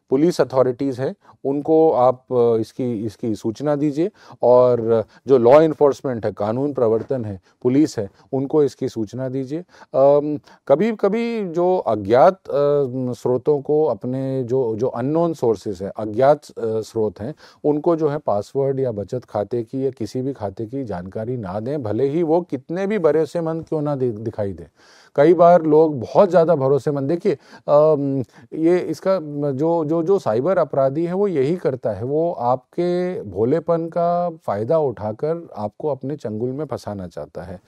पुलिस अथॉरिटीज़ हैं उनको आप इसकी इसकी सूचना दीजिए और जो लॉ इन्फोर्समेंट है कानून प्रवर्तन है पुलिस है उनको इसकी सूचना दीजिए कभी कभी जो अज्ञात स्रोतों को अपने जो जो अननोन सोर्सेज हैं अज्ञात स्रोत हैं उनको जो है पासवर्ड या बचत खाते की या किसी भी खाते की जानकारी ना दें भले ही वो कितने भी भरोसेमंद क्यों ना दिखाई दें कई बार लोग बहुत ज़्यादा भरोसेमंद देखिए ये इसका जो जो जो साइबर अपराधी है वो यही करता है वो आपके भोलेपन का फ़ायदा उठाकर आपको अपने चंगुल में फंसाना चाहता है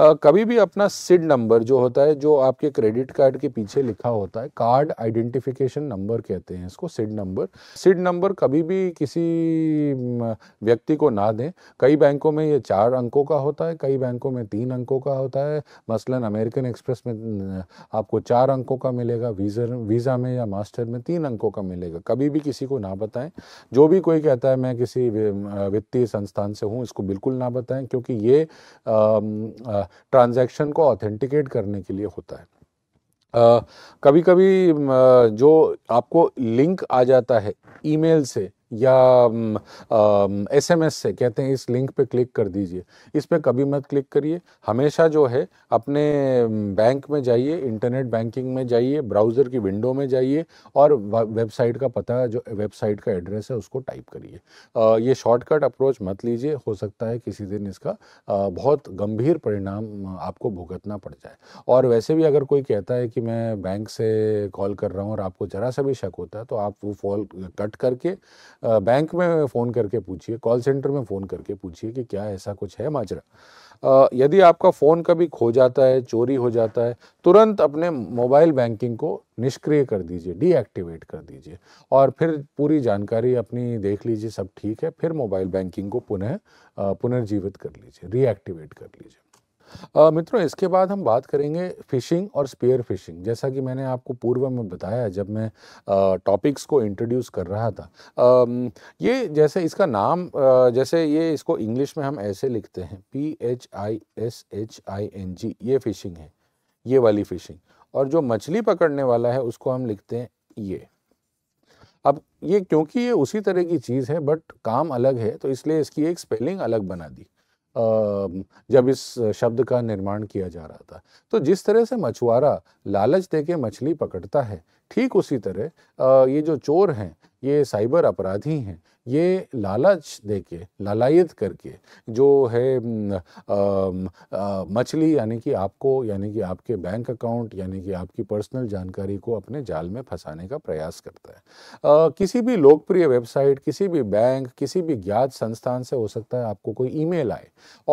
कभी भी अपना सिड नंबर जो होता है जो आपके क्रेडिट कार्ड के पीछे लिखा होता है कार्ड आइडेंटिफिकेशन नंबर कहते हैं इसको सिड नंबर सिड नंबर कभी भी किसी व्यक्ति को ना दें कई बैंकों में ये चार अंकों का होता है कई बैंकों में तीन अंकों का होता है मसलन अमेरिकन एक्सप्रेस में आपको चार अंकों का मिलेगा वीज़ा वीज़ा में या मास्टर में तीन अंकों का मिलेगा कभी भी किसी को ना बताएं जो भी कोई कहता है मैं किसी वित्तीय संस्थान से हूँ इसको बिल्कुल ना बताएं क्योंकि ये आ, आ, तरीका ट्रांजैक्शन को ऑथेंटिकेट करने के लिए होता है कभी कभी जो आपको लिंक आ जाता है ईमेल से या एसएमएस से कहते हैं इस लिंक पे क्लिक कर दीजिए इस पर कभी मत क्लिक करिए हमेशा जो है अपने बैंक में जाइए इंटरनेट बैंकिंग में जाइए ब्राउज़र की विंडो में जाइए और वेबसाइट का पता जो वेबसाइट का एड्रेस है उसको टाइप करिए ये शॉर्टकट अप्रोच मत लीजिए हो सकता है किसी दिन इसका बहुत गंभीर परिणाम आपको भुगतना पड़ जाए और वैसे भी अगर कोई कहता है कि मैं बैंक से कॉल कर रहा हूँ और आपको ज़रा सा भी शक होता है तो आप वो फॉल कट करके बैंक में फ़ोन करके पूछिए कॉल सेंटर में फ़ोन करके पूछिए कि क्या ऐसा कुछ है माजरा यदि आपका फ़ोन कभी खो जाता है चोरी हो जाता है तुरंत अपने मोबाइल बैंकिंग को निष्क्रिय कर दीजिए डीएक्टिवेट कर दीजिए और फिर पूरी जानकारी अपनी देख लीजिए सब ठीक है फिर मोबाइल बैंकिंग को पुनः पुनर्जीवित कर लीजिए रीएक्टिवेट कर लीजिए मित्रों इसके बाद हम बात करेंगे फ़िशिंग और स्पेयर फ़िशिंग जैसा कि मैंने आपको पूर्व में बताया जब मैं टॉपिक्स को इंट्रोड्यूस कर रहा था आ, ये जैसे इसका नाम आ, जैसे ये इसको इंग्लिश में हम ऐसे लिखते हैं P H I S H I N G ये फ़िशिंग है ये वाली फ़िशिंग और जो मछली पकड़ने वाला है उसको हम लिखते हैं ये अब ये क्योंकि ये उसी तरह की चीज़ है बट काम अलग है तो इसलिए इसकी एक स्पेलिंग अलग बना दी जब इस शब्द का निर्माण किया जा रहा था तो जिस तरह से मछुआरा लालच दे के मछली पकड़ता है ठीक उसी तरह ये जो चोर हैं ये साइबर अपराधी हैं ये लालच देके लालायत करके जो है मछली यानी कि आपको यानी कि आपके बैंक अकाउंट यानी कि आपकी पर्सनल जानकारी को अपने जाल में फंसाने का प्रयास करता है आ, किसी भी लोकप्रिय वेबसाइट किसी भी बैंक किसी भी ज्ञात संस्थान से हो सकता है आपको कोई ईमेल आए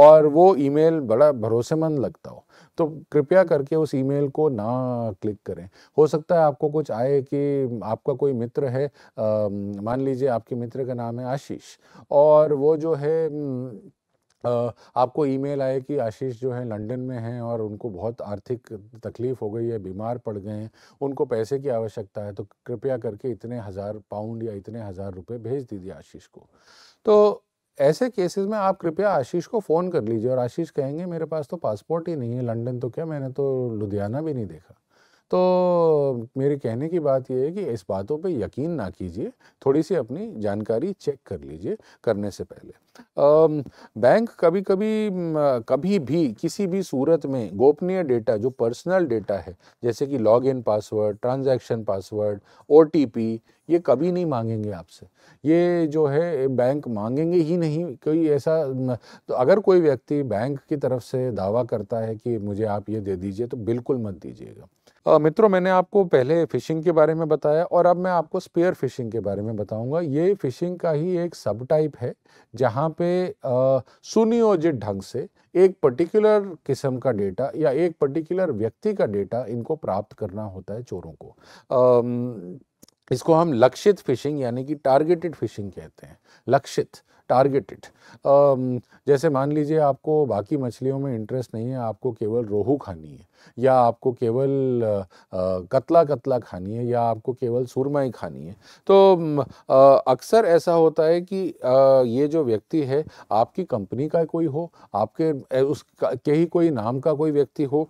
और वो ईमेल बड़ा भरोसेमंद लगता हो तो कृपया करके उस ईमेल को ना क्लिक करें हो सकता है आपको कुछ आए कि आपका कोई मित्र है मान लीजिए आपके मित्र का नाम है आशीष और वो जो है आपको ईमेल आए कि आशीष जो है लंदन में हैं और उनको बहुत आर्थिक तकलीफ़ हो गई है बीमार पड़ गए हैं उनको पैसे की आवश्यकता है तो कृपया करके इतने हज़ार पाउंड या इतने हज़ार रुपए भेज दीजिए आशीष को तो ऐसे केसेस में आप कृपया आशीष को फ़ोन कर लीजिए और आशीष कहेंगे मेरे पास तो पासपोर्ट ही नहीं है लंदन तो क्या मैंने तो लुधियाना भी नहीं देखा तो मेरे कहने की बात यह है कि इस बातों पे यकीन ना कीजिए थोड़ी सी अपनी जानकारी चेक कर लीजिए करने से पहले बैंक कभी कभी कभी भी किसी भी सूरत में गोपनीय डेटा जो पर्सनल डेटा है जैसे कि log in password transaction password ओ ये कभी नहीं मांगेंगे आपसे ये जो है बैंक मांगेंगे ही नहीं कोई ऐसा तो अगर कोई व्यक्ति बैंक की तरफ से दावा करता है कि मुझे आप ये दे दीजिए तो बिल्कुल मत दीजिएगा मित्रों मैंने आपको पहले फ़िशिंग के बारे में बताया और अब मैं आपको स्पेयर फ़िशिंग के बारे में बताऊंगा ये फ़िशिंग का ही एक सब टाइप है जहाँ पे सुनियोजित ढंग से एक पर्टिकुलर किस्म का डेटा या एक पर्टिकुलर व्यक्ति का डेटा इनको प्राप्त करना होता है चोरों को आ, इसको हम लक्षित फिशिंग यानी कि टारगेटेड फिशिंग कहते हैं लक्षित टारगेटेड जैसे मान लीजिए आपको बाकी मछलियों में इंटरेस्ट नहीं है आपको केवल रोहू खानी है या आपको केवल कतला कतला खानी है या आपको केवल सुरमाई खानी है तो अक्सर ऐसा होता है कि ये जो व्यक्ति है आपकी कंपनी का कोई हो आपके उस के ही कोई नाम का कोई व्यक्ति हो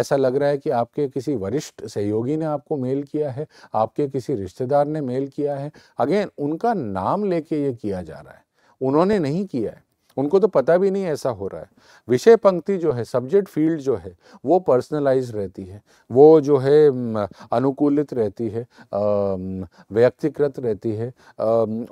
ऐसा लग रहा है कि आपके किसी वरिष्ठ सहयोगी ने आपको मेल किया है आपके किसी रिश्तेदार ने मेल किया है अगेन उनका नाम लेके ये किया जा रहा है उन्होंने नहीं किया है उनको तो पता भी नहीं ऐसा हो रहा है विषय पंक्ति जो है सब्जेक्ट फील्ड जो है वो पर्सनलाइज रहती है वो जो है अनुकूलित रहती है व्यक्तिकृत रहती है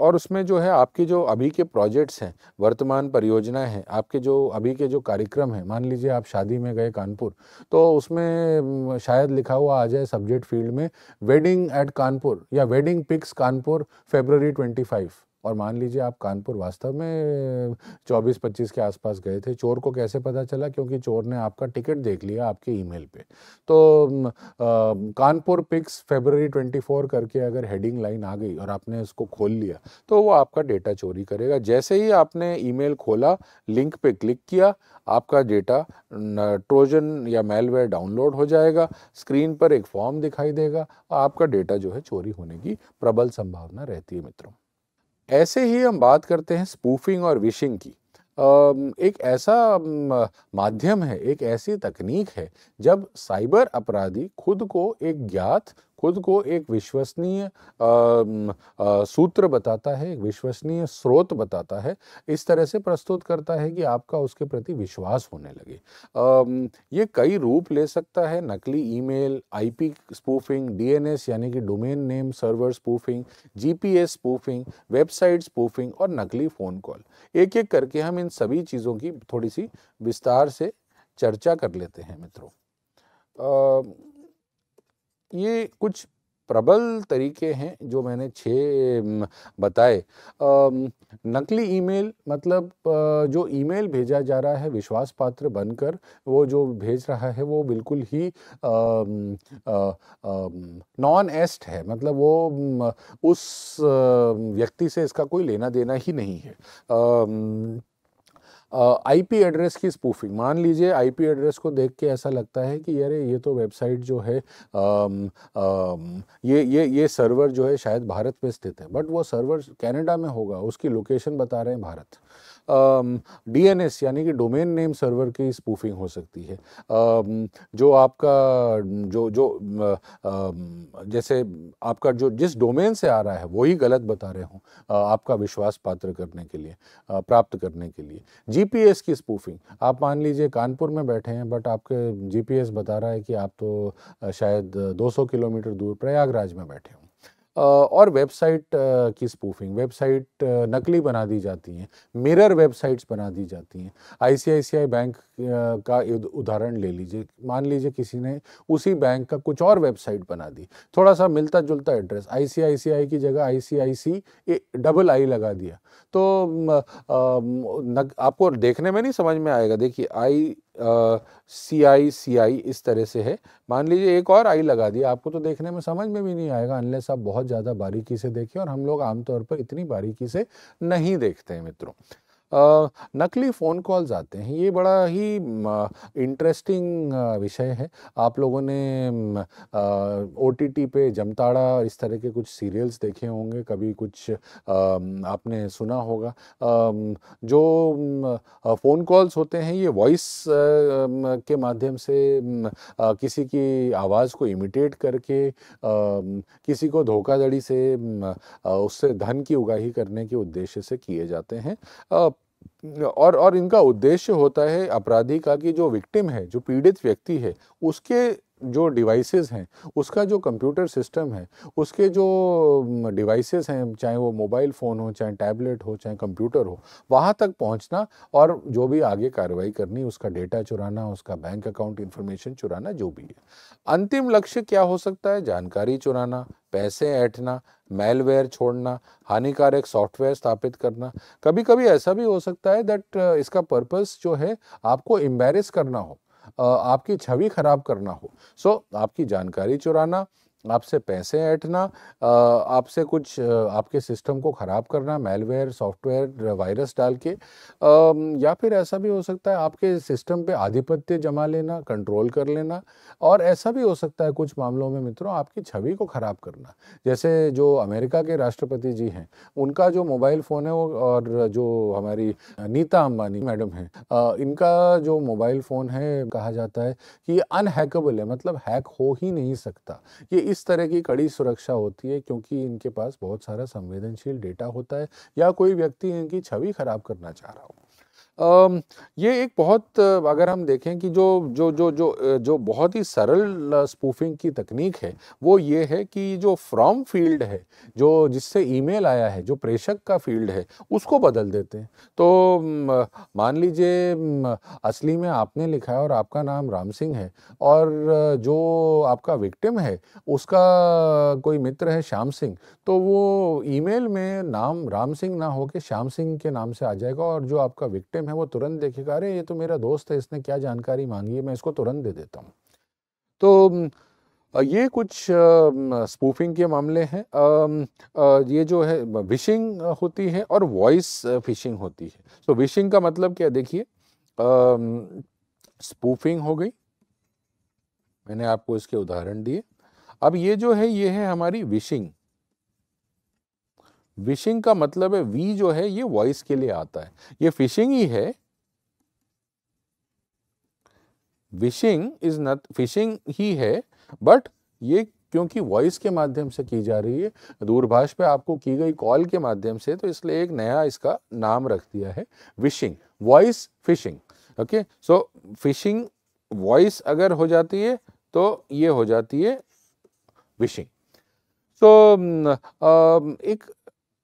और उसमें जो है आपके जो अभी के प्रोजेक्ट्स हैं वर्तमान परियोजनाएं हैं आपके जो अभी के जो कार्यक्रम हैं मान लीजिए आप शादी में गए कानपुर तो उसमें शायद लिखा हुआ आ जाए सब्जेक्ट फील्ड में वेडिंग एट कानपुर या wedding pics Kanpur February twenty five और मान लीजिए आप कानपुर वास्तव में 24-25 के आसपास गए थे चोर को कैसे पता चला क्योंकि चोर ने आपका टिकट देख लिया आपके ईमेल पे तो आ, कानपुर पिक्स फेबररी 24 करके अगर हेडिंग लाइन आ गई और आपने उसको खोल लिया तो वो आपका डेटा चोरी करेगा जैसे ही आपने ईमेल खोला लिंक पे क्लिक किया आपका डेटा ट्रोजन या मेलवेयर डाउनलोड हो जाएगा स्क्रीन पर एक फॉर्म दिखाई देगा और आपका डेटा जो है चोरी होने की प्रबल संभावना रहती है मित्रों ऐसे ही हम बात करते हैं स्पूफिंग और विशिंग की एक ऐसा माध्यम है एक ऐसी तकनीक है जब साइबर अपराधी खुद को एक ज्ञात खुद को एक विश्वसनीय सूत्र बताता है एक विश्वसनीय स्रोत बताता है इस तरह से प्रस्तुत करता है कि आपका उसके प्रति विश्वास होने लगे आ, ये कई रूप ले सकता है नकली ईमेल आईपी स्पूफिंग डीएनएस यानी कि domain name server spoofing GPS spoofing website spoofing और नकली फ़ोन कॉल एक एक करके हम इन सभी चीज़ों की थोड़ी सी विस्तार से चर्चा कर लेते हैं मित्रों ये कुछ प्रबल तरीके हैं जो मैंने छः बताए नकली ईमेल मतलब जो ईमेल भेजा जा रहा है विश्वास पात्र बनकर वो जो भेज रहा है वो बिल्कुल ही नॉन एस्ट है मतलब वो उस व्यक्ति से इसका कोई लेना देना ही नहीं है आ, आईपी एड्रेस की स्पूफिंग मान लीजिए आईपी एड्रेस को देख के ऐसा लगता है कि यार ये तो वेबसाइट जो है आ, आ, ये ये ये सर्वर जो है शायद भारत में स्थित है बट वो सर्वर कनाडा में होगा उसकी लोकेशन बता रहे हैं भारत डीएनएस यानी कि डोमेन नेम सर्वर की स्पूफिंग हो सकती है जो आपका जो जो जैसे आपका जो जिस डोमेन से आ रहा है वही गलत बता रहे हों आपका विश्वास पात्र करने के लिए प्राप्त करने के लिए जीपीएस की स्पूफिंग आप मान लीजिए कानपुर में बैठे हैं बट आपके जीपीएस बता रहा है कि आप तो शायद 200 किलोमीटर दूर प्रयागराज में बैठे हों और वेबसाइट की स्पूफिंग वेबसाइट नकली बना दी जाती हैं मिरर वेबसाइट्स बना दी जाती हैं आईसीआईसीआई बैंक का उदाहरण ले लीजिए मान लीजिए किसी ने उसी बैंक का कुछ और वेबसाइट बना दी थोड़ा सा मिलता जुलता एड्रेस आईसीआईसीआई की जगह आईसीआईसी डबल आई लगा दिया तो आपको देखने में नहीं समझ में आएगा देखिए आई सी आई सी आई इस तरह से है मान लीजिए एक और आई लगा दी आपको तो देखने में समझ में भी नहीं आएगा अनलेस आप बहुत ज़्यादा बारीकी से देखें और हम लोग आमतौर पर इतनी बारीकी से नहीं देखते हैं मित्रों नकली फ़ोन कॉल्स आते हैं ये बड़ा ही इंटरेस्टिंग विषय है आप लोगों ने ओ टी टी पे जमताड़ा इस तरह के कुछ सीरियल्स देखे होंगे कभी कुछ आपने सुना होगा जो फ़ोन कॉल्स होते हैं ये वॉइस के माध्यम से किसी की आवाज़ को इमिटेट करके किसी को धोखाधड़ी से उससे धन की उगाही करने के उद्देश्य से किए जाते हैं और और इनका उद्देश्य होता है अपराधी का कि जो विक्टिम है जो पीड़ित व्यक्ति है उसके जो डिवाइसेस हैं उसका जो कंप्यूटर सिस्टम है उसके जो डिवाइसेस हैं चाहे वो मोबाइल फ़ोन हो चाहे टैबलेट हो चाहे कंप्यूटर हो वहाँ तक पहुँचना और जो भी आगे कार्रवाई करनी उसका डेटा चुराना उसका बैंक अकाउंट इन्फॉर्मेशन चुराना जो भी है अंतिम लक्ष्य क्या हो सकता है जानकारी चुराना पैसे ऐठना मेलवेयर छोड़ना हानिकारक सॉफ्टवेयर स्थापित करना कभी कभी ऐसा भी हो सकता है दैट इसका पर्पस जो है आपको एम्बेरस करना हो आपकी छवि खराब करना हो सो आपकी जानकारी चुराना आपसे पैसे ऐटना आपसे कुछ आपके सिस्टम को ख़राब करना मेलवेयर सॉफ्टवेयर वायरस डाल के या फिर ऐसा भी हो सकता है आपके सिस्टम पे आधिपत्य जमा लेना कंट्रोल कर लेना और ऐसा भी हो सकता है कुछ मामलों में मित्रों आपकी छवि को ख़राब करना जैसे जो अमेरिका के राष्ट्रपति जी हैं उनका जो मोबाइल फ़ोन है वो और जो हमारी नीता अम्बानी मैडम हैं इनका जो मोबाइल फ़ोन है कहा जाता है कि ये अनहैकेबल है मतलब हैक हो ही नहीं सकता ये इस तरह की कड़ी सुरक्षा होती है क्योंकि इनके पास बहुत सारा संवेदनशील डेटा होता है या कोई व्यक्ति इनकी छवि खराब करना चाह रहा हो ये एक बहुत अगर हम देखें कि जो जो जो जो जो बहुत ही सरल स्पूफिंग की तकनीक है वो ये है कि जो फ्रॉम फील्ड है जो जिससे ईमेल आया है जो प्रेषक का फील्ड है उसको बदल देते हैं तो मान लीजिए असली में आपने लिखा है और आपका नाम राम सिंह है और जो आपका विक्टिम है उसका कोई मित्र है श्याम सिंह तो वो ईमेल में नाम राम सिंह ना होके श्याम सिंह के नाम से आ जाएगा और जो आपका विक्टिम प्रॉब्लम है वो तुरंत देखेगा अरे ये तो मेरा दोस्त है इसने क्या जानकारी मांगी है मैं इसको तुरंत दे देता हूँ तो ये कुछ स्पूफिंग के मामले हैं ये जो है विशिंग होती है और वॉइस फिशिंग होती है तो विशिंग का मतलब क्या देखिए स्पूफिंग हो गई मैंने आपको इसके उदाहरण दिए अब ये जो है ये है हमारी विशिंग विशिंग का मतलब है वी जो है ये वॉइस के लिए आता है ये फिशिंग ही है विशिंग इज नट फिशिंग ही है बट ये क्योंकि वॉइस के माध्यम से की जा रही है दूरभाष पे आपको की गई कॉल के माध्यम से तो इसलिए एक नया इसका नाम रख दिया है vishing voice phishing okay so phishing voice अगर हो जाती है तो ये हो जाती है विशिंग तो so, uh, एक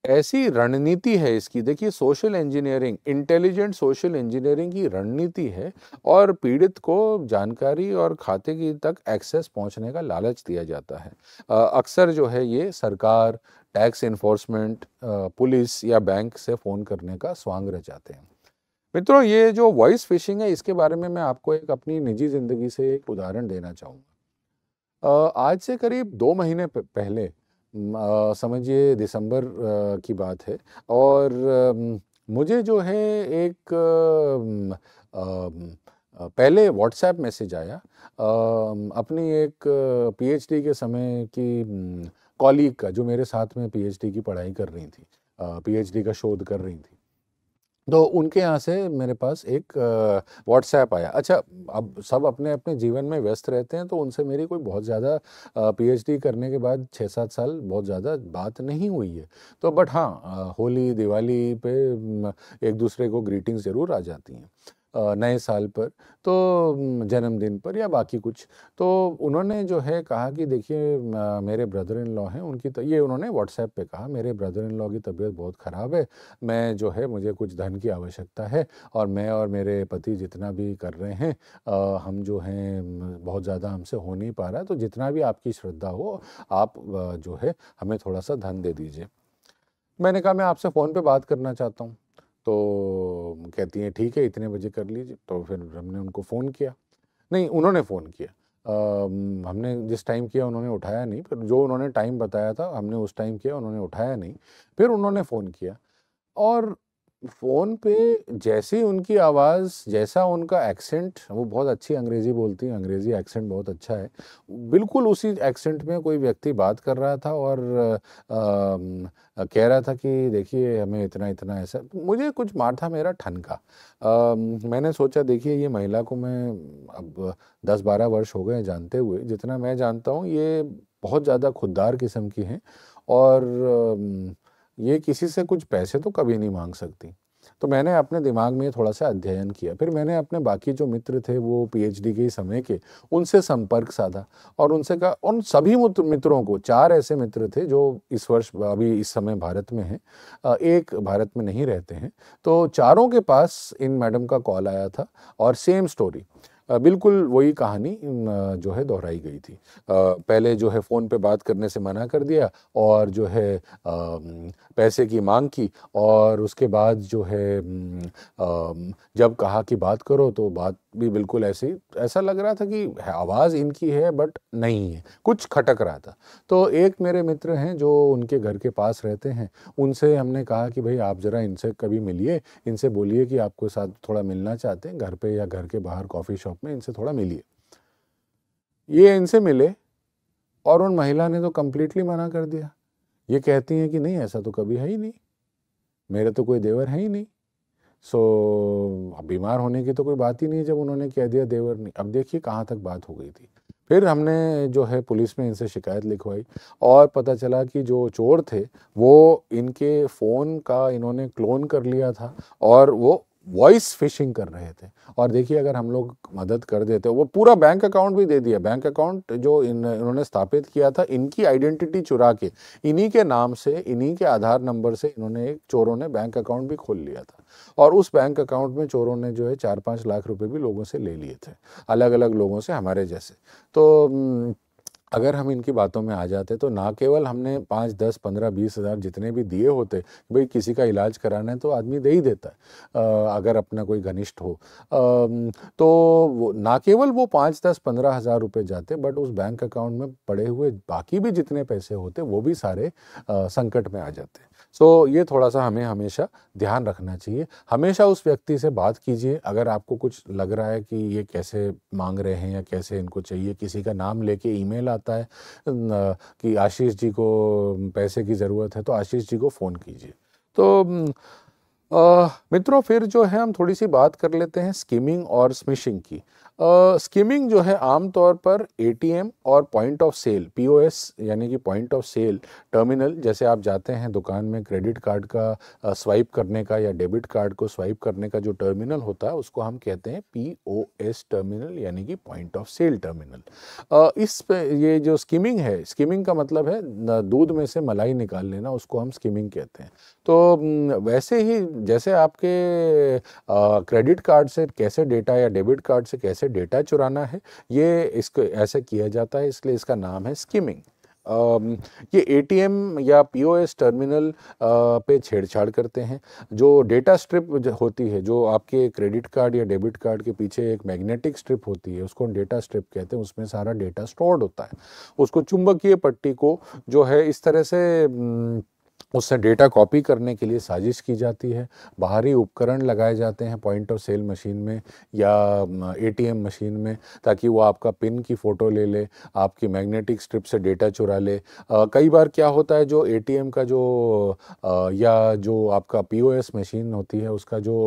ऐसी रणनीति है इसकी देखिए social engineering intelligent social engineering की रणनीति है और पीड़ित को जानकारी और खाते की तक एक्सेस पहुंचने का लालच दिया जाता है अक्सर जो है ये सरकार टैक्स इन्फोर्समेंट पुलिस या बैंक से फ़ोन करने का स्वांग रह जाते हैं मित्रों ये जो वॉइस फिशिंग है इसके बारे में मैं आपको एक अपनी निजी ज़िंदगी से एक उदाहरण देना चाहूँगा आज से करीब दो महीने पहले समझिए दिसंबर की बात है और मुझे जो है एक आ, पहले व्हाट्सएप मैसेज आया अपनी एक पीएचडी के समय की कॉलीग का जो मेरे साथ में पीएचडी की पढ़ाई कर रही थी पीएचडी का शोध कर रही थी तो उनके यहाँ से मेरे पास एक व्हाट्सएप आया अच्छा अब सब अपने अपने जीवन में व्यस्त रहते हैं तो उनसे मेरी कोई बहुत ज़्यादा पीएचडी करने के बाद छः सात साल बहुत ज़्यादा बात नहीं हुई है तो बट हाँ होली दिवाली पे एक दूसरे को ग्रीटिंग्स ज़रूर आ जाती हैं नए साल पर तो जन्मदिन पर या बाकी कुछ तो उन्होंने जो है कहा कि देखिए मेरे ब्रदर इन लॉ हैं उनकी ये उन्होंने व्हाट्सएप पे कहा मेरे ब्रदर इन लॉ की तबीयत बहुत ख़राब है मैं जो है मुझे कुछ धन की आवश्यकता है और मैं और मेरे पति जितना भी कर रहे हैं आ, हम जो हैं बहुत ज़्यादा हमसे हो नहीं पा रहा तो जितना भी आपकी श्रद्धा हो आप जो है हमें थोड़ा सा धन दे दीजिए मैंने कहा मैं आपसे फ़ोन पर बात करना चाहता हूँ तो कहती हैं ठीक है इतने बजे कर लीजिए तो फिर हमने उनको फ़ोन किया नहीं उन्होंने फ़ोन किया आ, हमने जिस टाइम किया उन्होंने उठाया नहीं फिर जो उन्होंने टाइम बताया था हमने उस टाइम किया उन्होंने उठाया नहीं फिर उन्होंने फ़ोन किया और फ़ोन पे जैसी उनकी आवाज़ जैसा उनका एक्सेंट वो बहुत अच्छी अंग्रेज़ी बोलती हैं अंग्रेज़ी एक्सेंट बहुत अच्छा है बिल्कुल उसी एक्सेंट में कोई व्यक्ति बात कर रहा था और आ, आ, कह रहा था कि देखिए हमें इतना इतना ऐसा मुझे कुछ मार था मेरा ठनका मैंने सोचा देखिए ये महिला को मैं अब दस बारह वर्ष हो गए जानते हुए जितना मैं जानता हूँ ये बहुत ज़्यादा खुददार किस्म की हैं और ये किसी से कुछ पैसे तो कभी नहीं मांग सकती तो मैंने अपने दिमाग में थोड़ा सा अध्ययन किया फिर मैंने अपने बाकी जो मित्र थे वो पीएचडी के समय के उनसे संपर्क साधा और उनसे कहा उन सभी मित्रों को चार ऐसे मित्र थे जो इस वर्ष अभी इस समय भारत में हैं एक भारत में नहीं रहते हैं तो चारों के पास इन मैडम का कॉल आया था और सेम स्टोरी बिल्कुल वही कहानी जो है दोहराई गई थी पहले जो है फ़ोन पे बात करने से मना कर दिया और जो है पैसे की मांग की और उसके बाद जो है जब कहा कि बात करो तो बात भी बिल्कुल ऐसी ऐसा लग रहा था कि आवाज़ इनकी है बट नहीं है कुछ खटक रहा था तो एक मेरे मित्र हैं जो उनके घर के पास रहते हैं उनसे हमने कहा कि भाई आप ज़रा इनसे कभी मिलिए इनसे बोलिए कि आपको साथ थोड़ा मिलना चाहते हैं घर पे या घर के बाहर कॉफ़ी शॉप में इनसे थोड़ा मिलिए ये इनसे मिले और उन महिला ने तो कम्प्लीटली मना कर दिया ये कहती हैं कि नहीं ऐसा तो कभी है ही नहीं मेरे तो कोई देवर है ही नहीं सो अब बीमार होने की तो कोई बात ही नहीं जब उन्होंने कह दिया देवर नहीं अब देखिए कहाँ तक बात हो गई थी फिर हमने जो है पुलिस में इनसे शिकायत लिखवाई और पता चला कि जो चोर थे वो इनके फ़ोन का इन्होंने क्लोन कर लिया था और वो वॉइस फिशिंग कर रहे थे और देखिए अगर हम लोग मदद कर देते वो पूरा बैंक अकाउंट भी दे दिया बैंक अकाउंट जो इन इन्होंने स्थापित किया था इनकी आइडेंटिटी चुरा के इन्हीं के नाम से इन्हीं के आधार नंबर से इन्होंने एक चोरों ने बैंक अकाउंट भी खोल लिया था और उस बैंक अकाउंट में चोरों ने जो है चार पाँच लाख रुपये भी लोगों से ले लिए थे अलग अलग लोगों से हमारे जैसे तो अगर हम इनकी बातों में आ जाते तो ना केवल हमने पाँच दस पंद्रह बीस हज़ार जितने भी दिए होते भाई किसी का इलाज कराना है तो आदमी दे ही देता है अगर अपना कोई घनिष्ठ हो तो तो ना केवल वो पाँच दस पंद्रह हज़ार रुपये जाते बट उस बैंक अकाउंट में पड़े हुए बाकी भी जितने पैसे होते वो भी सारे संकट में आ जाते सो so, ये थोड़ा सा हमें हमेशा ध्यान रखना चाहिए हमेशा उस व्यक्ति से बात कीजिए अगर आपको कुछ लग रहा है कि ये कैसे मांग रहे हैं या कैसे इनको चाहिए किसी का नाम लेके ईमेल आता है कि आशीष जी को पैसे की ज़रूरत है तो आशीष जी को फ़ोन कीजिए तो मित्रों फिर जो है हम थोड़ी सी बात कर लेते हैं स्कीमिंग और स्मिशिंग की स्कीमिंग जो है आमतौर पर एटीएम और पॉइंट ऑफ सेल पीओएस यानी कि पॉइंट ऑफ सेल टर्मिनल जैसे आप जाते हैं दुकान में क्रेडिट कार्ड का uh, स्वाइप करने का या डेबिट कार्ड को स्वाइप करने का जो टर्मिनल होता है उसको हम कहते हैं पीओएस टर्मिनल यानी कि पॉइंट ऑफ सेल टर्मिनल इस पे ये जो स्कीमिंग है स्कीमिंग का मतलब है दूध में से मलाई निकाल लेना उसको हम स्कीमिंग कहते हैं तो वैसे ही जैसे आपके क्रेडिट कार्ड से कैसे डेटा या डेबिट कार्ड से कैसे डेटा चुराना है ये इसको ऐसा किया जाता है इसलिए इसका नाम है स्कीमिंग ये एटीएम या पीओएस टर्मिनल पे छेड़छाड़ करते हैं जो डेटा स्ट्रिप होती है जो आपके क्रेडिट कार्ड या डेबिट कार्ड के पीछे एक मैग्नेटिक स्ट्रिप होती है उसको डेटा स्ट्रिप कहते हैं उसमें सारा डेटा स्टोर्ड होता है उसको चुंबकीय पट्टी को जो है इस तरह से उससे डेटा कॉपी करने के लिए साजिश की जाती है बाहरी उपकरण लगाए जाते हैं पॉइंट ऑफ सेल मशीन में या एटीएम मशीन में ताकि वो आपका पिन की फ़ोटो ले ले आपकी मैग्नेटिक स्ट्रिप से डेटा चुरा ले आ, कई बार क्या होता है जो एटीएम का जो आ, या जो आपका पीओएस मशीन होती है उसका जो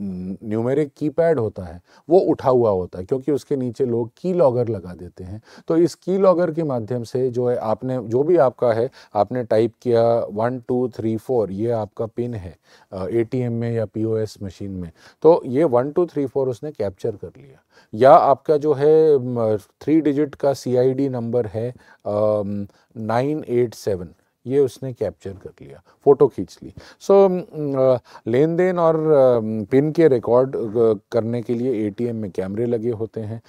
न्यूमेरिक कीपैड होता है वो उठा हुआ होता है क्योंकि उसके नीचे लोग की लॉगर लगा देते हैं तो इस की लॉगर के माध्यम से जो है आपने जो भी आपका है आपने टाइप किया वन टू थ्री फोर ये आपका पिन है एटीएम में या पी मशीन में तो ये वन टू थ्री फोर उसने कैप्चर कर लिया या आपका जो है थ्री डिजिट का सी नंबर है नाइन एट सेवन ये उसने कैप्चर कर लिया फ़ोटो खींच ली सो so, लेन देन और पिन के रिकॉर्ड करने के लिए एटीएम में कैमरे लगे होते हैं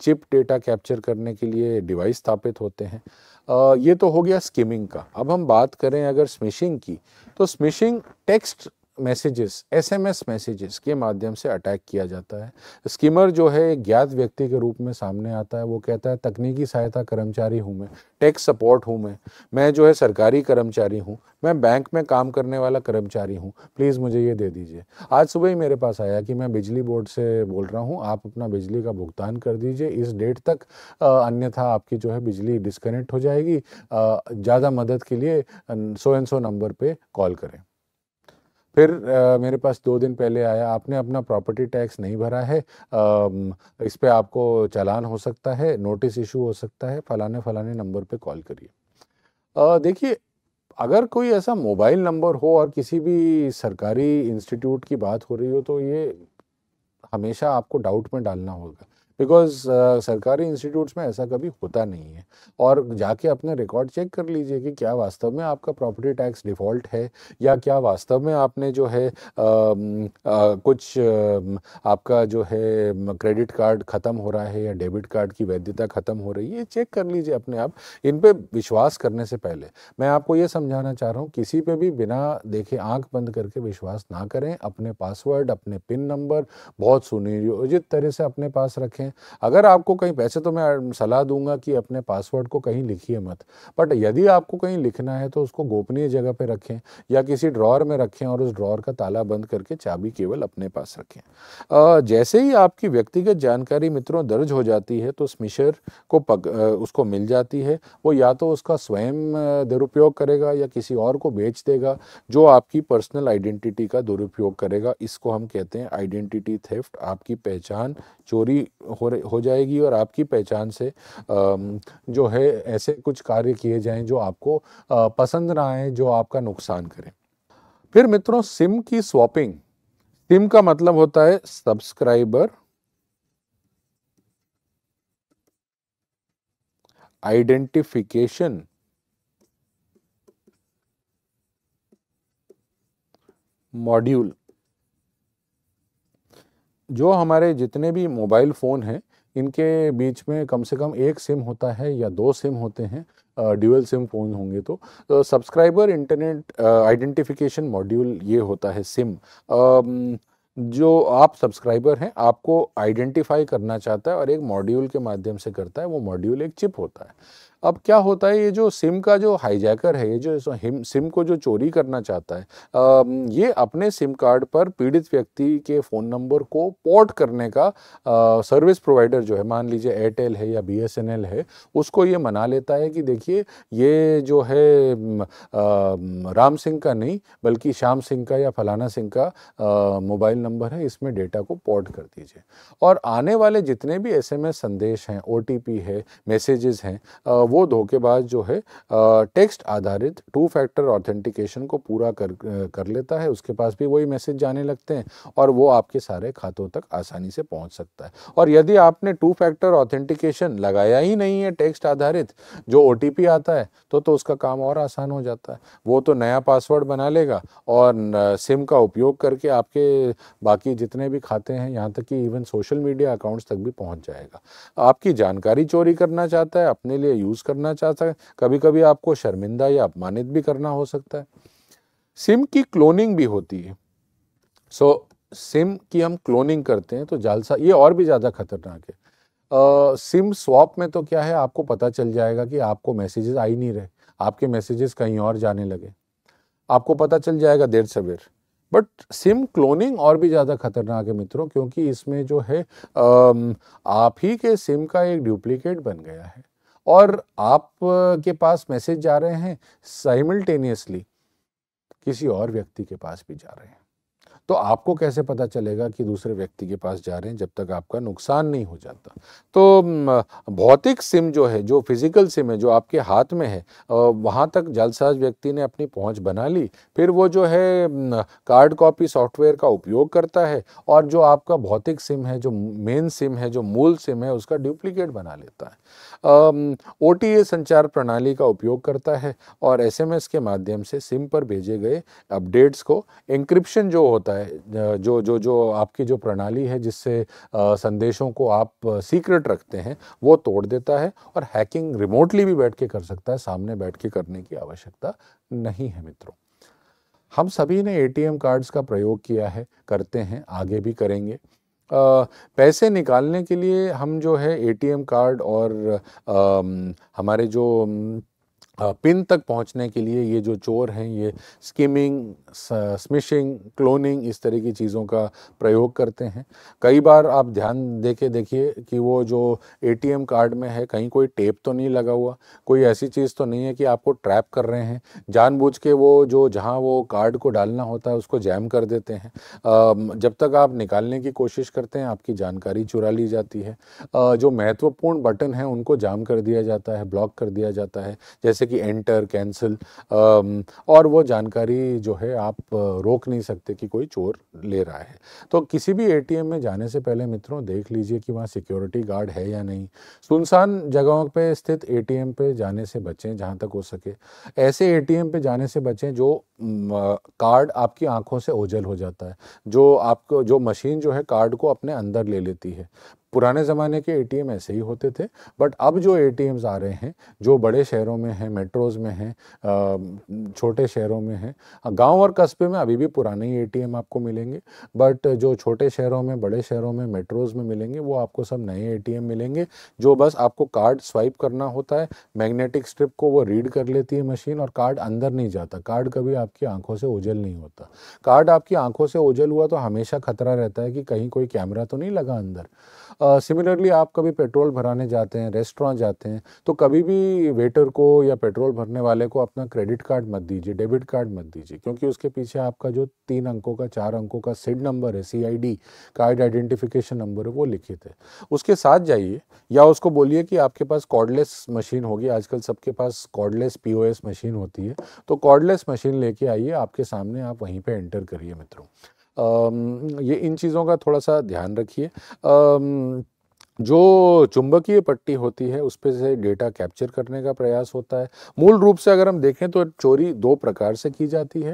चिप डेटा कैप्चर करने के लिए डिवाइस स्थापित होते हैं ये तो हो गया स्किमिंग का अब हम बात करें अगर स्मिशिंग की तो smishing text messages SMS messages के माध्यम से अटैक किया जाता है स्कीमर जो है एक ज्ञात व्यक्ति के रूप में सामने आता है वो कहता है तकनीकी सहायता कर्मचारी हूँ मैं टैक्स सपोर्ट हूँ मैं मैं जो है सरकारी कर्मचारी हूँ मैं बैंक में काम करने वाला कर्मचारी हूँ प्लीज़ मुझे ये दे दीजिए आज सुबह ही मेरे पास आया कि मैं बिजली बोर्ड से बोल रहा हूँ आप अपना बिजली का भुगतान कर दीजिए इस डेट तक अन्यथा आपकी जो है बिजली डिस्कनेक्ट हो जाएगी ज़्यादा मदद के लिए सो एंड सो नंबर पर कॉल करें फिर आ, मेरे पास दो दिन पहले आया आपने अपना प्रॉपर्टी टैक्स नहीं भरा है आ, इस पर आपको चालान हो सकता है नोटिस इशू हो सकता है फलाने फलाने नंबर पर कॉल करिए देखिए अगर कोई ऐसा मोबाइल नंबर हो और किसी भी सरकारी इंस्टीट्यूट की बात हो रही हो तो ये हमेशा आपको डाउट में डालना होगा बिकॉज uh, सरकारी इंस्टीट्यूट्स में ऐसा कभी होता नहीं है और जाके अपने रिकॉर्ड चेक कर लीजिए कि क्या वास्तव में आपका प्रॉपर्टी टैक्स डिफ़ॉल्ट है या क्या वास्तव में आपने जो है आ, आ, कुछ आ, आपका जो है क्रेडिट कार्ड ख़त्म हो रहा है या डेबिट कार्ड की वैधता ख़त्म हो रही है ये चेक कर लीजिए अपने आप इन पर विश्वास करने से पहले मैं आपको ये समझाना चाह रहा हूँ किसी पर भी बिना देखे आँख बंद करके विश्वास ना करें अपने पासवर्ड अपने पिन नंबर बहुत सुनियोजित तरह से अपने पास रखें रखें अगर आपको कहीं वैसे तो मैं सलाह दूंगा कि अपने पासवर्ड को कहीं लिखिए मत बट यदि आपको कहीं लिखना है तो उसको गोपनीय जगह पर रखें या किसी ड्रॉर में रखें और उस ड्रॉर का ताला बंद करके चाबी केवल अपने पास रखें जैसे ही आपकी व्यक्तिगत जानकारी मित्रों दर्ज हो जाती है तो स्मिशर को पक, उसको मिल जाती है वो या तो उसका स्वयं दुरुपयोग करेगा या किसी और को बेच देगा जो आपकी पर्सनल आइडेंटिटी का दुरुपयोग करेगा इसको हम कहते हैं आइडेंटिटी थेफ्ट आपकी पहचान चोरी हो हो जाएगी और आपकी पहचान से जो है ऐसे कुछ कार्य किए जाएं जो आपको पसंद ना आए जो आपका नुकसान करें फिर मित्रों सिम की स्वॉपिंग सिम का मतलब होता है सब्सक्राइबर आइडेंटिफिकेशन मॉड्यूल जो हमारे जितने भी मोबाइल फ़ोन हैं इनके बीच में कम से कम एक सिम होता है या दो सिम होते हैं ड्यूअल सिम फ़ोन होंगे तो।, तो, सब्सक्राइबर इंटरनेट आइडेंटिफिकेशन मॉड्यूल ये होता है सिम आ, जो आप सब्सक्राइबर हैं आपको आइडेंटिफाई करना चाहता है और एक मॉड्यूल के माध्यम से करता है वो मॉड्यूल एक चिप होता है अब क्या होता है ये जो सिम का जो हाईजैकर है ये जो सिम को जो चोरी करना चाहता है ये अपने सिम कार्ड पर पीड़ित व्यक्ति के फ़ोन नंबर को पोर्ट करने का सर्विस प्रोवाइडर जो है मान लीजिए एयरटेल है या बी है उसको ये मना लेता है कि देखिए ये जो है राम सिंह का नहीं बल्कि श्याम सिंह का या फलाना सिंह का मोबाइल नंबर है इसमें डेटा को पोर्ट कर दीजिए और आने वाले जितने भी एस संदेश हैं ओ है मैसेजेस हैं वो वो धोखेबाज जो है टेक्स्ट आधारित टू फैक्टर ऑथेंटिकेशन को पूरा कर कर लेता है उसके पास भी वही मैसेज जाने लगते हैं और वो आपके सारे खातों तक आसानी से पहुंच सकता है और यदि आपने टू फैक्टर ऑथेंटिकेशन लगाया ही नहीं है टेक्स्ट आधारित जो ओ आता है तो तो उसका काम और आसान हो जाता है वो तो नया पासवर्ड बना लेगा और सिम का उपयोग करके आपके बाकी जितने भी खाते हैं यहाँ तक कि इवन सोशल मीडिया अकाउंट्स तक भी पहुँच जाएगा आपकी जानकारी चोरी करना चाहता है अपने लिए यूज़ यूज़ करना चाह सकते कभी कभी आपको शर्मिंदा या अपमानित भी करना हो सकता है सिम की क्लोनिंग भी होती है सो so, सिम की हम क्लोनिंग करते हैं तो जालसा ये और भी ज़्यादा खतरनाक है सिम uh, स्वॉप में तो क्या है आपको पता चल जाएगा कि आपको मैसेजेस आ ही नहीं रहे आपके मैसेजेस कहीं और जाने लगे आपको पता चल जाएगा देर सवेर बट सिम क्लोनिंग और भी ज़्यादा खतरनाक है मित्रों क्योंकि इसमें जो है आ, आप ही के सिम का एक डुप्लीकेट बन गया है और आप के पास मैसेज जा रहे हैं साइमल्टेनियसली किसी और व्यक्ति के पास भी जा रहे हैं तो आपको कैसे पता चलेगा कि दूसरे व्यक्ति के पास जा रहे हैं जब तक आपका नुकसान नहीं हो जाता तो भौतिक सिम जो है जो फिजिकल सिम है जो आपके हाथ में है वहाँ तक जालसाज व्यक्ति ने अपनी पहुँच बना ली फिर वो जो है कार्ड कॉपी सॉफ्टवेयर का उपयोग करता है और जो आपका भौतिक सिम है जो मेन सिम है जो मूल सिम है उसका डुप्लीकेट बना लेता है ओ संचार प्रणाली का उपयोग करता है और एस के माध्यम से सिम पर भेजे गए अपडेट्स को इंक्रिप्शन जो होता है जो जो जो आपकी जो प्रणाली है जिससे संदेशों को आप सीक्रेट रखते हैं वो तोड़ देता है और हैकिंग रिमोटली भी बैठ के कर सकता है सामने बैठ के करने की आवश्यकता नहीं है मित्रों हम सभी ने एटीएम कार्ड्स का प्रयोग किया है करते हैं आगे भी करेंगे आ, पैसे निकालने के लिए हम जो है एटीएम कार्ड और आ, हमारे जो पिन तक पहुंचने के लिए ये जो चोर हैं ये स्किमिंग स्मिशिंग क्लोनिंग इस तरह की चीज़ों का प्रयोग करते हैं कई बार आप ध्यान दे के देखिए कि वो जो एटीएम कार्ड में है कहीं कोई टेप तो नहीं लगा हुआ कोई ऐसी चीज़ तो नहीं है कि आपको ट्रैप कर रहे हैं जानबूझ के वो जो जहाँ वो कार्ड को डालना होता है उसको जैम कर देते हैं जब तक आप निकालने की कोशिश करते हैं आपकी जानकारी चुरा ली जाती है जो महत्वपूर्ण बटन है उनको जाम कर दिया जाता है ब्लॉक कर दिया जाता है जैसे कि एंटर कैंसिल um, और वो जानकारी जो है आप uh, रोक नहीं सकते कि कोई चोर ले रहा है तो किसी भी एटीएम में जाने से पहले मित्रों देख लीजिए कि वहाँ सिक्योरिटी गार्ड है या नहीं सुनसान जगहों पे स्थित एटीएम पे जाने से बचें जहाँ तक हो सके ऐसे ए पे जाने से बचें जो कार्ड आपकी आंखों से ओझल हो जाता है जो आपको जो मशीन जो है कार्ड को अपने अंदर ले लेती है पुराने ज़माने के एटीएम ऐसे ही होते थे बट अब जो एटीएम्स आ रहे हैं जो बड़े शहरों में हैं मेट्रोज़ में हैं छोटे शहरों में हैं गांव और कस्बे में अभी भी पुराने ही एटीएम आपको मिलेंगे बट जो छोटे शहरों में बड़े शहरों में मेट्रोज़ में मिलेंगे वो आपको सब नए ए मिलेंगे जो बस आपको कार्ड स्वाइप करना होता है मैग्नेटिक स्ट्रिप को वो रीड कर लेती है मशीन और कार्ड अंदर नहीं जाता कार्ड कभी आपकी आंखों से ओझल नहीं होता कार्ड आपकी आंखों से ओझल हुआ तो हमेशा खतरा रहता है कि कहीं कोई कैमरा तो नहीं लगा अंदर सिमिलरली आप कभी पेट्रोल भराने जाते हैं रेस्टोरेंट जाते हैं तो कभी भी वेटर को या पेट्रोल भरने वाले को अपना क्रेडिट कार्ड मत दीजिए डेबिट कार्ड मत दीजिए क्योंकि उसके पीछे आपका जो तीन अंकों का चार अंकों का सिड नंबर है सी कार्ड आइडेंटिफिकेशन नंबर है वो लिखित है उसके साथ जाइए या उसको बोलिए कि आपके पास कॉर्डलेस मशीन होगी आजकल सबके पास कॉर्डलेस पी मशीन होती है तो कॉर्डलेस मशीन लेके आइए आपके सामने आप वहीं पर एंटर करिए मित्रों ये इन चीज़ों का थोड़ा सा ध्यान रखिए जो चुंबकीय पट्टी होती है उस पर से डेटा कैप्चर करने का प्रयास होता है मूल रूप से अगर हम देखें तो चोरी दो प्रकार से की जाती है